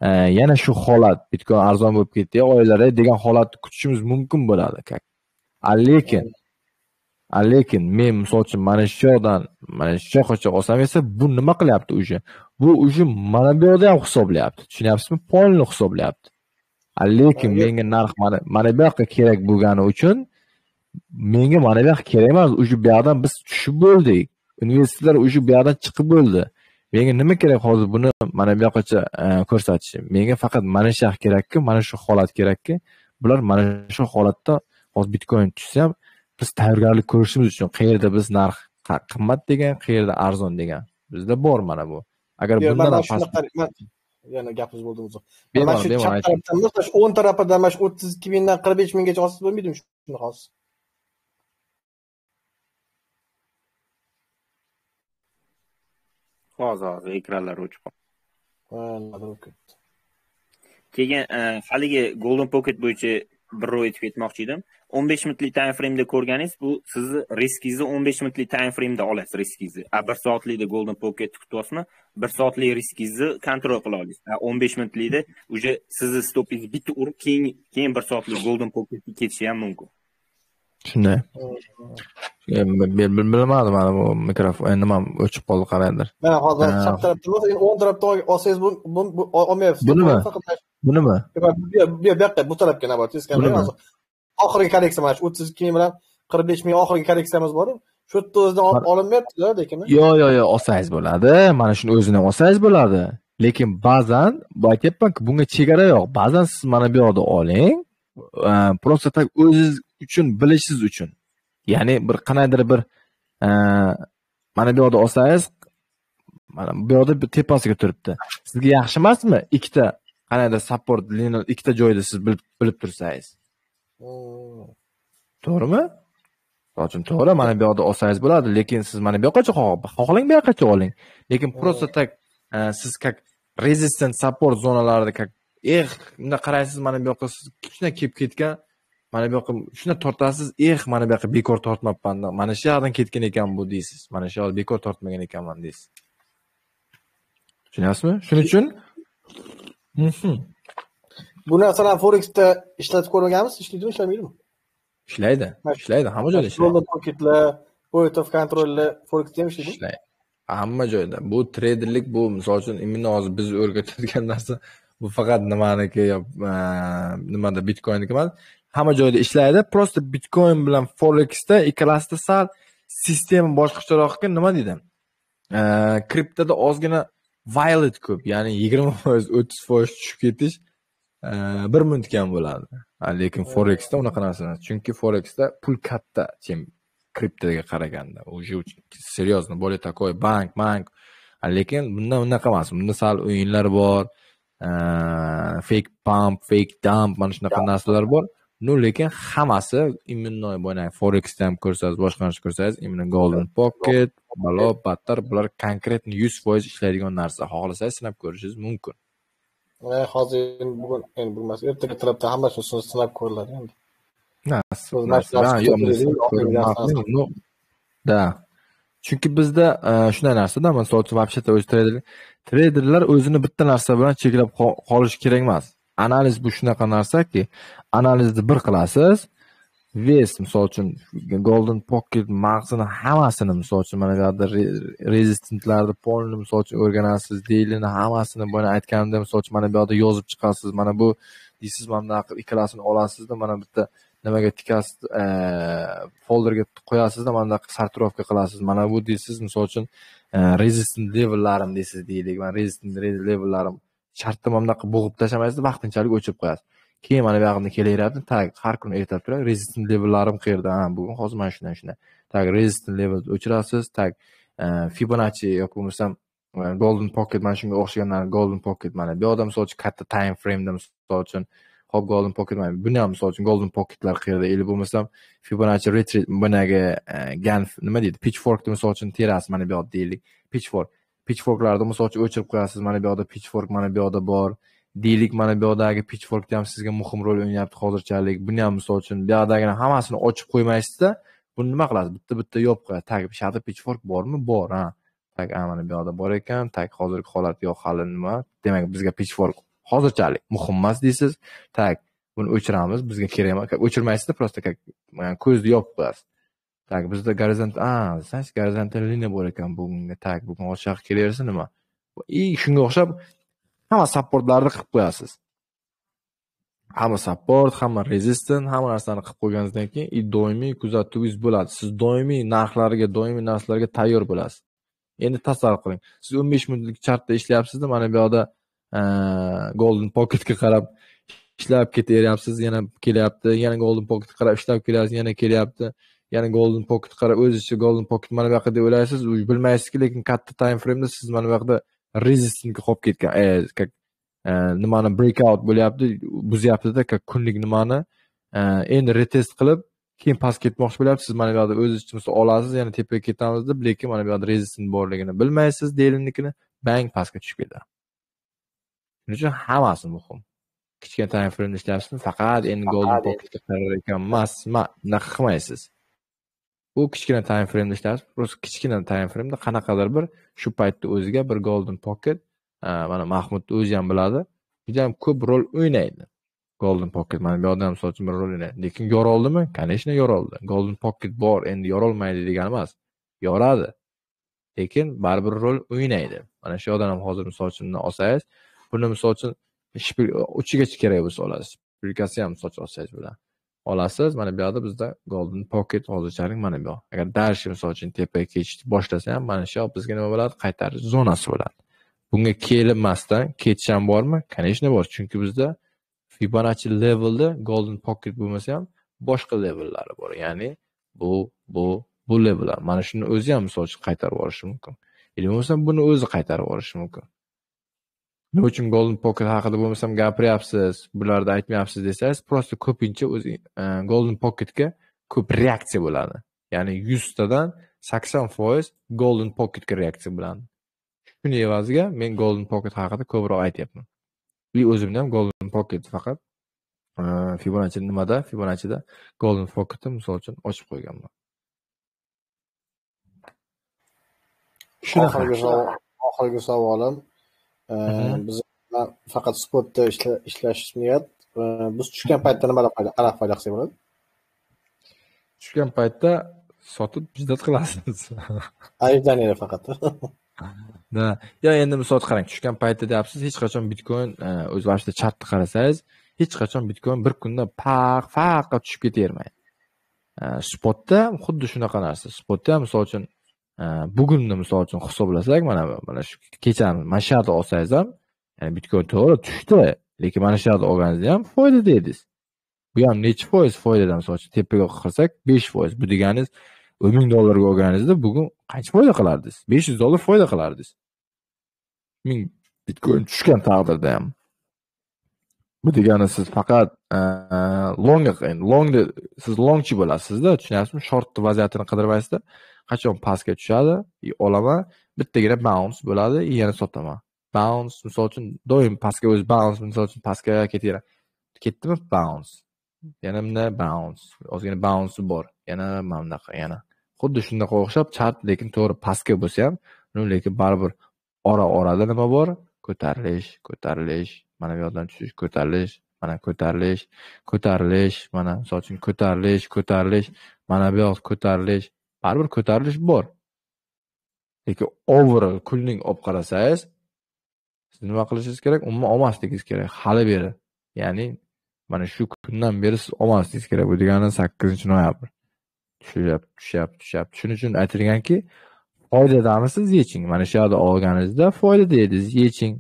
e, yana shu holat bitcoin arzon bo'lib ketdi olinglar e, degan holatni kutishimiz mumkin bo'ladi lekin lekin men misol uchun mana shu yoqdan mana shu yoqqacha olsam esa bu nima qilyapti уже bu уже mana bu yoqda ham hisoblayapti tushunyapsizmi polni hisoblayapti lekin menga narx mana bu yoqqa kerak bo'lgani uchun menga mana bu yoq kerak emas уже bu yoqdan biz tushib bo'ldik investorlar уже bu yoqdan chiqib bo'ldi menga nima kerak hozir buni mana bu e, yoqqacha ko'rsatishi menga faqat mana shu yoq kerakki mana shu holat kerakki bular mana shu holatda hozir bitcoin tushsa ham biz tayyorgarlik ko'rishimiz uchun qayerda biz narx qimmat degan qayerda arzon degan bizda bor mana bu agar bundan ham yana gapimiz bo'ldi o'zi man shu chap tarafdan shu o'ng tarafidan mana shu o'ttiz ikki mingdan qirq besh minggacha hozir bo'lmaydimi shuni hozir hozir hozir ekranlar o'chib qoldi keyin e, haligi golden pocket bo'yicha bir ro'y ketmoqchi edim o'n besh minutlik time frame'da ko'rganingiz bu sizni riskingizni o'n besh minutlik time frame'da olasiz riskingizni a bir soatlikda golden pocketni kutyapsizmi bir soatlik riskingizni kontrol qila olasiz a o'n besh minutlikda уже sizni stopingiz bitta urib keyin keyin bir soatlik golden pocketga ketishi ham mumkin shunday men bilmadim mana bu mikrofon nima o'chib qoldi qayerdir mana hozir chap tarafda bo'lsa o'ng tarafda olsangiz olmayapsiz bunimi bu nima bu yoqqa bu tarafga navbat teskari oxirgi korreksiya mana shu o'ttiz ikki ming bilan qirq besh ming oxirgi korreksiyamiz boru shu yerda o'zidan olinmayaptida lekin yo'q yo'q yo'q olsangiz bo'ladi mana shuni o'zini olsangiz bo'ladi lekin ba'zan aytyapmanku bunga chegara yo'q ba'zan siz mana bu yoqda oling просто так o'zingiz uchun bilishingiz uchun ya'ni bir qandaydir bir e, mana bu yoqda olsangiz mana bu yoqda tepasiga turibdi sizga yaxshi emasmi ikkita qanada support linol ikkita joyda siz bilib tursangiz hmm. to'g'rimi sochim to'g'ri mana bu yoqda olsangiz bo'ladi lekin siz mana bu yoqqacha xohlang bu yoqqacha oling lekin просто hmm. так e, siz как resistant support zonalarida как eh bunday qaraysiz mana bu yoqqa kichkina kelib ketgan mana bu yoqqa shunday tortasiz eh mana bu yoqqa bekor tortmabman mana shu yoqdan ketgan ekan bu deysiz mana shu yoqda bekor tortmagan ekanman deysiz tushunyapsizmi shuning uchun Mhm. bu narsalarni forexda ishlatib ko'rmaganmiz ishlaydimi ishlamaydimi ishlaydi ishlaydi hamma joyda ishlaydi poketlar of ham ishlaydi ishlaydi hamma joyda bu treyderlik bu misol uchun именно hozir biz o'rgatayotgan narsa bu faqat nimaniki yo e, nimada bitcoinniki emas hamma joyda ishlaydi просто bitcoin bilan forexda ikkalasida sal sistema boshqacharoq nima deydi e, kriptoda ozgina violet ko'p ya'ni yigirma foiz o'ttiz foiz tushib ketish e, bir minutga bo'ladi lekin forexda unaqa narsa emas chunki forexda pul katta чем kriptoga qaraganda уже серьезно более такой bank bank lekin bunda unaqa emas bunda sal o'yinlar bor e, fake pump fake dump mana shunaqa narsalar bor ну lekin hammasi именно boyagi foreksda ham ko'rsangiz boshqa ko'rsangiz именно golden pocket balo battar bular konkretni yuz foiz ishlaydigan narsa xohlasangiz sinab ko'rishingiz mumkin e, hozir endi bugun endi bilmas ertaga talabda hammasini sinab ko'riladi endi да chunki bizda e, shunday narsada misol uchun вообще то o'zi o'zini bitta narsa bilan cheklab qolishi kerak emas analiz bu shunaqa narsaki analizni bir qilasiz ves misol uchun golden pocket mag'zini hammasini misol uchun mana buyoqda rezistentlarni polni misol uchun o'rganasiz deylini hammasini boya aytganimda misol uchun mana bu yoqda yozib chiqasiz mana bu deysiz mana bunaqa qilib ikkalasini olasizda mana bitta nimaga tikasiz e, folderga qo'yasizda mana bunaqa sortirovka qilasiz mana bu deysiz misol uchun e, rezistent levellarim deysiz deylik mana rezistent levellarim shartta mana bunaqa bo'g'ib tashlamaysiz vaqtinchalik o'chirib qo'yasiz keyin mana bu kelaveradi tag tak har kuni ertalab turib rezistent levellarim qayerda ha bugun hozir mana shundan shunday tak rezistent level o'chirasiz tak e, fibonacci yoki bo'lmasam e, golden pocket mana shunga o'xshagan golden pocket mana bu yoqda misol uchun katta time frameda misol uchun hop golden pocket mana buni ham misol uchun golden pocketlar qayerda или bo'lmasam fibonacci retreat bunaga e, gan nima deydi pitchfork misol uchun terasi mana bu yoqda deylik pitchfork pitchforklarni misol uchun o'chirib qo'yasiz mana bu yoqda pitchfork mana bu yoqda bor deylik mana bu yoqdagi pitchforkda ham sizga muhim rol o'ynayapti hozirchalik buni ham misol uchun bu yoqdagini hammasini ochib qo'ymaysizda buni nima qilasiz bitta bitta yopib qo'yasiz tag bu pitchfork bormi bor ha tag a mana bu yoqda bor ekan tag hozirgi holati yo'q hali nima demak bizga pitchfork hozirchalik muhim emas deysiz tag buni o'chiramiz bizga kerak emas o'chirmaysizda просто как ko'zni yopib qo'yasiz tag bizda gorizont a значит gorizontal liniya bor ekan bunga tag bugun ochiq kelaversa nima и shunga o'xshab hamma supportlarni qilib qo'yasiz hamma support hamma rezistent hamma narsani qilib qo'yganingizdan keyin и doimiy kuzatuvingiz bo'ladi siz doimiy narxlarga doimiy narsalarga tayyor bo'lasiz endi tasavvur qiling siz o'n besh minutlik chartda ishlayapsizda mana bu yoqda э, golden pocketga qarab ishlab ketaveryapsiz yana kelyapti yana golden pocketga qarab ishlab kelyapsiz yana kelyapti ya'ni golden pocket qarab o'zicha golden pocket mana bu yoqqa deb o'ylaysiz bilmaysizki lekin katta time frame siz mana bu yoqda rezistentga qolib ketgan как e, e, nimani breakout bo'lyapti buzyaptida как kunlik nimani e, endi retest qilib keyin past ketmoqchi bo'lyapti siz mana bu yoqda o'zicha misol olasiz yana tepaga ketamiz deb lekin mana bu yoqda rezistent borligini bilmaysiz deylinikini bang pastga tushib ketadi shuning uchun hammasi muhim kichkina time frame ishlayapsizmi faqat endi golden pocketga qarar ekan unaqa qilmaysiz u kichkina time frameda ishlashib просто kichkina time frameda qanaqadir bir shu paytni o'ziga bir golden pocket mana mahmudni o'zi ham biladi judayam ko'p rol o'ynaydi golden pocket mana bu yoqda ham misol uchun bir rol o'ynaydi lekin yoroldimi конечно yoroldi golden pocket bor endi yorolmaydi degani emas yoradi lekin baribir rol o'ynaydi mana shu yoqdan ham hozir misol uchun olsangiz buni misol uchun uchigacha kerak bo'lsa olasiz shpilkasi ham misol uchun olsangiz bilan olasiz. Mana bu yoqda bizda Golden Pocket hozirchalik mana bu yoq. Agar darshi misol uchun tepaga ketishni boshlasa ham mana shu yoq bizga nima bo'ladi? Qaytarish zonasi bo'ladi. Bunga kelinmasdan ketish ham bormi? Конечно bor, chunki bizda Fibonacci levelda Golden Pocket bo'lmasa ham boshqa levellari bor. Ya'ni bu bu bu levellar. Mana shuni o'zi ham misol uchun qaytarib olishi mumkin. Yoki bo'lmasam buni o'zi qaytarib olishi mumkin. Nima uchun Golden Pocket haqida bo'lmasam gapiryapsiz, bularni aytmayapsiz desangiz, просто ko'pincha o'zi e, Golden Pocketga ko'p reaksiya bo'ladi. Ya'ni 100 tadan 80% Golden Pocketga reaksiya bo'ladi. Shuni evaziga men Golden Pocket haqida ko'proq aytyapman. И o'zimni ham Golden Pocket faqat e, Fibonacci nimada, fibonacci Golden Pocketni misol uchun ochib qo'yganman. Shunaqa oxirgi savolim biz faqat sportda ishlash niyat biz tushgan paytda nimalar aroq foyda qilsak bo'ladi tushgan paytda sotib bizdat qilasiz ayblaninglar faqat да yo endi misol qarang tushgan paytda deyapsiz hech qachon bitcoin e, o'z vaqtida chartni qarasangiz hech qachon bitcoin bir kunda paq faqqa tushib ketavermaydi e, spotda xuddi shunaqa narsa spotda misol uchun Э, bugunni misol uchun hisoblasak mana mana shu kecha mana shu yerda olsangiz ham ya'ni bitcoin to'g'ri tushdi lekin mana shu yerda olganingizda ham foyda dedingiz bu ham necha foiz foydadan misol uchun tepaga qilsak besh foiz bu deganingiz o'n ming dollarga olganingizda bugun qancha foyda qilardingiz besh yuz dollar foyda qilardingiz ming bitcoin tushgan taqdirda ham bu degani siz faqat longa e, e, long siz longchi bo'lasizda tushunyapsizmi shortni vaziyatini qidirmaysizda qachon pastga tushadi olaman bittagina bounce bo'ladi yana sotaman bounce misol uchun doim pastga o'zi bounce misol uchun pastga ketaveradi ketdimi bounce yana bunday bounce ozgina bounce bor yana mana bunaqa yana xuddi shunaqa o'xshab chart lekin to'g'ri pastga bo'lsa ham lekin baribir ora orada nima bor ko'tarilish ko'tarilish mana bu yoqdan tushish ko'tarilish mana ko'tarilish ko'tarilish mana misol uchun ko'tarilish ko'tarilish mana bu yoq ko'tarilish baribir ko'tarilish bor lekin overall kulning olib qarasangiz siz nima qilishingiz kerak umuman olmasligingiz kerak hali beri ya'ni mana shu kundan beri siz olmasligingiz kerak bu degani sakkizinchi noyabr tushyapti tushyapti tushyapti shuning uchun aytilganki foydadamisiz yeching mana shu yoqda olganingizda foydada edingiz yeching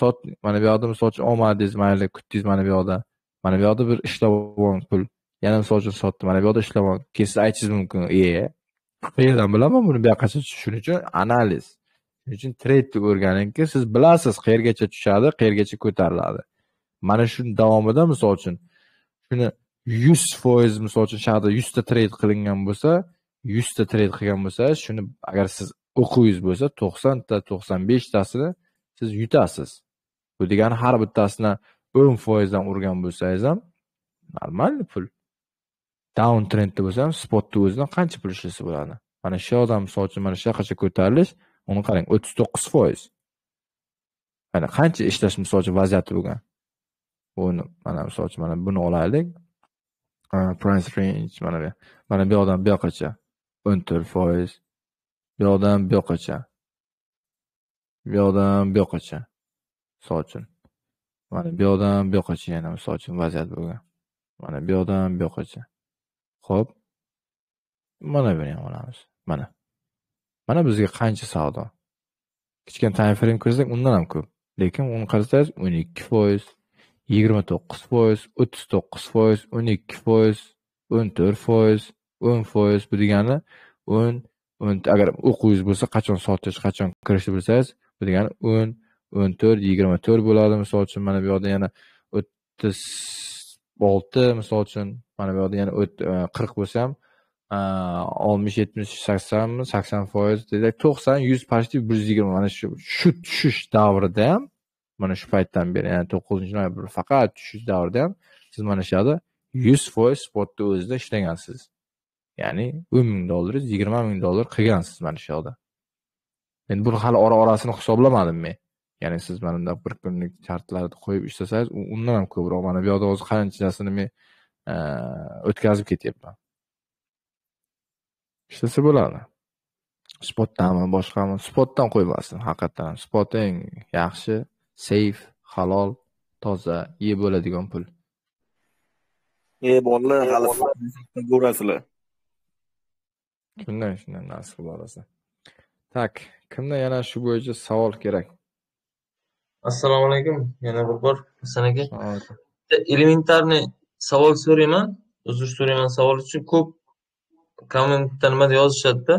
sot mana bu yoqda misol uchun olmadingiz mayli kutdingiz mana bu yoqda mana bu yoqda bir ishlab olgan pul yana misol uchun sotdi mana bu yoqda olgan keyin siz aytishingiz mumkin e qayerdan bilaman buni buyoqqacha shuning uchun analiz shuning uchun treydni o'rganingki siz bilasiz qayergacha tushadi qayergacha ko'tariladi mana shu davomida misol uchun shuni yuz foiz misol uchun shaxda yuzta treyd qilingan bo'lsa yuzta treyd qilgan bo'lsangiz shuni agar siz o'quvingiz bo'lsa to'qsonta to'qson beshtasini siz yutasiz bu degani har bittasini o'n foizdan urgan bo'lsangiz ham normal pul daun trendda bo'lsa ham spotni o'zidan qancha pul ishlasa bo'ladi mana shu odam misol uchun mana shunaqacha ko'tarilish uni qarang o'ttiz to'qqiz foiz mana qancha ishlash misol uchun vaziyati bo'lgan buni mana misol uchun mana buni olaylik price range mana bu mana bu yoqdan bu yoqqacha o'n to'rt foiz bu yoqdan bu yoqqacha bu yoqdan bu yoqqacha misol uchun mana bu yoqdan bu yoqqacha yana misol uchun vaziyat bo'lgan mana bu yoqdan bu yoqqacha Xo'p. Mana buni ham olamiz. Mana. Mana bizga qancha savdo. Kichkina time frame ko'rsak undan ham ko'p. Lekin uni qarasangiz 12%, 29%, 39%, 12%, 14%, 10% bu degani 10 10 agar o'quvingiz bo'lsa qachon sotish, qachon kirishni bilsangiz, bu degani 10 14, 24 bo'ladi misol uchun mana bu yerda yana o'ttiz olti misol uchun mana bu yoqda yana e, qirq bo'lsa ham e, oltmish yetmish saksonmi sakson foiz desak to'qson yuz почти bir yuz yigirma mana shu shu tushish davrida ham mana shu paytdan beri ya'ni to'qqizinchi noyabr faqat tushish davrida ham siz mana shu yoqda yuz foiz sportni o'zida ishlagansiz ya'ni o'n ming dollaringiz yigirma ming dollar qilgansiz mana shu yoqda endi buni hali ora orasini hisoblamadim men ya'ni siz mana bunday bir kunlik shartlarni qo'yib ishlasangiz undan ham ko'proq mana bu yoqda hozir qanchasini men e, o'tkazib ketyapman ishlasa bo'ladi spotdanmi boshqami spotdan qo'ymasin haqiqatdan spot eng yaxshi seyf halol toza yeb bo'ladigan pul e bolalar hali ko'rasizlar shundan shundan nasib qilib olasiz tak kimda yana shu bo'yicha savol kerak assalomu alaykum yana bir bor hasan aka elementarniy savol so'rayman uzr so'rayman savol uchun ko'p kommentda nimada yozishadida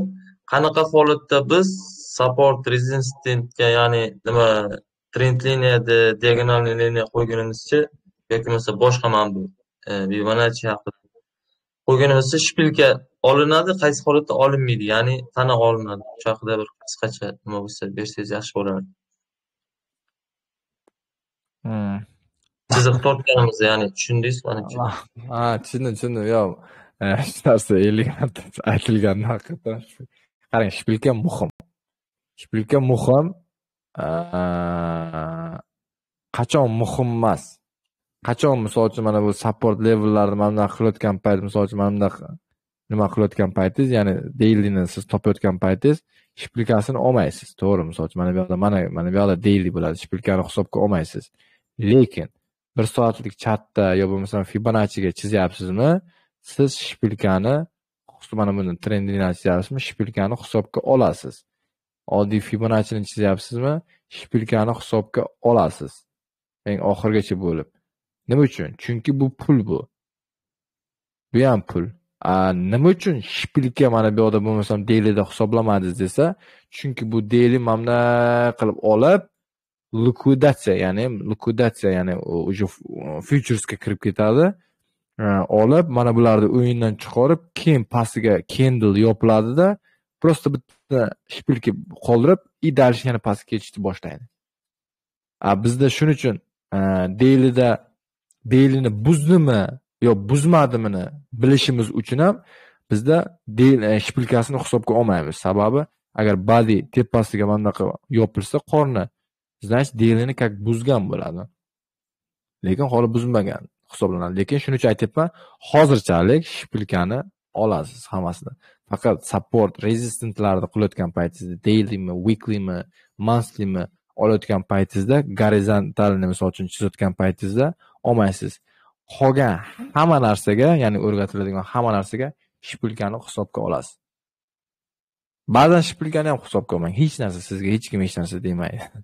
qanaqa holatda biz support resistentga ya'ni nima trend liniyada diagonalniy liniya qo'yganimizcha yoki bo'lmasa boshqa bu bibanachi e, haqida qo'ygunimizcha shpilka olinadi qaysi holatda olinmaydi ya'ni tana olinadi o'sha haqida bir qisqacha nima bo'lsa bersangiz yaxshi bo'lardi sizni tortganimiz ya'ni tushundingiz mana ha tushundim tushundim yo' hech narsa ellik marta aytilganini haqiqatdan qarang shpilka muhim shpilka muhim e, qachon muhim emas qachon misol uchun mana bu support levellarni mana bunaqa qilayotgan payt misol uchun mana bunaqa nima qilayotgan paytingiz ya'ni deylini siz topayotgan paytingiz shpilkasini olmaysiz to'g'ri misol uchun mana bu yoqda mana mana bu yoqda deyli bo'ladi shpilkani hisobga olmaysiz Lekin bir soatlik chatda yo bo'lmasam fibonachiga chizyapsizmi, siz shpilkani mana buni trendini chizyapsizmi, shpilkani hisobga olasiz. Oddiy fibonachini chizyapsizmi, shpilkani hisobga olasiz. Eng oxirgacha bo'lib. Nima uchun? Chunki bu pul bu. Bu ham pul. nima uchun shpilka mana bu yoqda bo'lmasam deylida hisoblamadingiz desa chunki bu deyli mana qilib olib likuidatsiya ya'ni likuidatsiya ya'ni уже futuresga kirib ketadi olib mana bularni o'yindan chiqarib keyin pastiga kendl yopiladida просто bitta shpilka qoldirib и дальше yana pastga ketishni boshlaydi a bizda shuning uchun deylida deylini buzdimi yo buzmadimini bilishimiz uchun ham bizda deyl shpilkasini hisobga olmaymiz sababi agar badi tepasiga mana bunaqa yopilsa qorni значит delini как buzgan bo'ladi lekin holi buzmagan hisoblanadi lekin shuning uchun aytyapman hozirchalik shpilkani olasiz hammasini faqat support rezistentlarni qilayotgan paytingizda dailimi weeklymi monthlymi olayotgan paytingizda gorizontalni misol uchun chizayotgan paytingizda olmaysiz qolgan hamma narsaga ya'ni o'rgatiladigan hamma narsaga shpilkani hisobga olasiz ba'zan shpilkani ham hisobga olmang hech narsa sizga hech kim hech narsa demaydi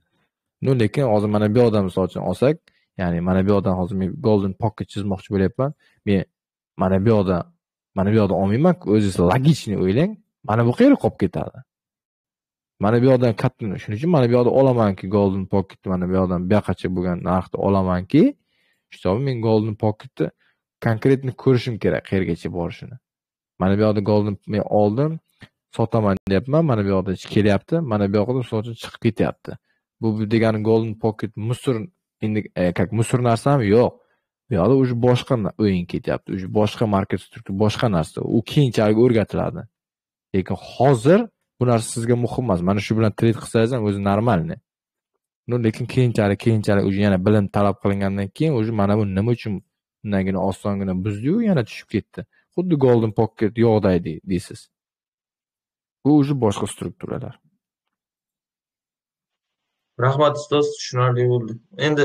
ну lekin hozir mana bu yoqdan misol uchun olsak ya'ni mana bu yoqdan hozir men golden pocket chizmoqchi bo'lyapman men mana bu yoqda mana bu yoqdan olmaymanku o'zingiz logichniy o'ylang mana bu qayerga qolib ketadi mana bu yoqdan katta shuning uchun mana bu yoqda olamanki golden pocketni mana bu yoqdan buyoqqacha bo'lgan narxda olamanki чтобы men golden pocketni konkretni ko'rishim kerak qayergacha borishini mana bu yoqda golden men oldim sotaman deyapman mana bu yoqda kelyapti mana bu yoqda misol uchun chiqib ketyapti Bu degani golden pocket musur endi e, как musur narsami? Yo'q. Bu yoqda уже boshqa o'yin ketyapti. Уже boshqa market struktur, boshqa narsa. U keyinchalik o'rgatiladi. Lekin hozir bu narsa sizga muhim emas. Mana shu bilan trade qilsangiz ham o'zi normalni. ну lekin keyinchalik keyinchalik уже yana bilim talab qilingandan keyin уже mana bu nima uchun undangina osongina buzdiyu yana tushib ketdi. Xuddi golden pocket yo'qday deysiz. Bu уже boshqa strukturalar. Rahmat ustoz, tushunarli bo'ldi. Endi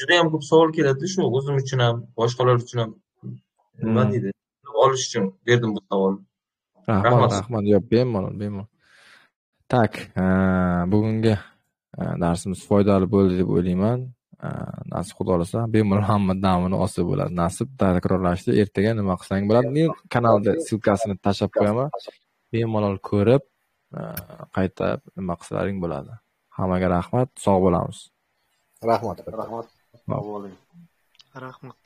juda yam ko'p savol keladi shu o'zim uchun ham, boshqalar uchun ham nima hmm. deydi? Olish uchun berdim bu savolni. Rahmat, rahmat. Yo'q, bemalol, bemalol. Tak, bugungi darsimiz foydali bo'ldi deb o'ylayman. nasib xudo xohlasa bemalol hamma damini olsa bo'ladi nasib takrorlashni ertaga nima qilsang bo'ladi men kanalda ssilkasini tashlab qo'yaman bemalol ko'rib qayta nima qilsalaring bo'ladi Hammaga rahmat, sog' bo'lamiz. Rahmat. Rahmat. Rahmat.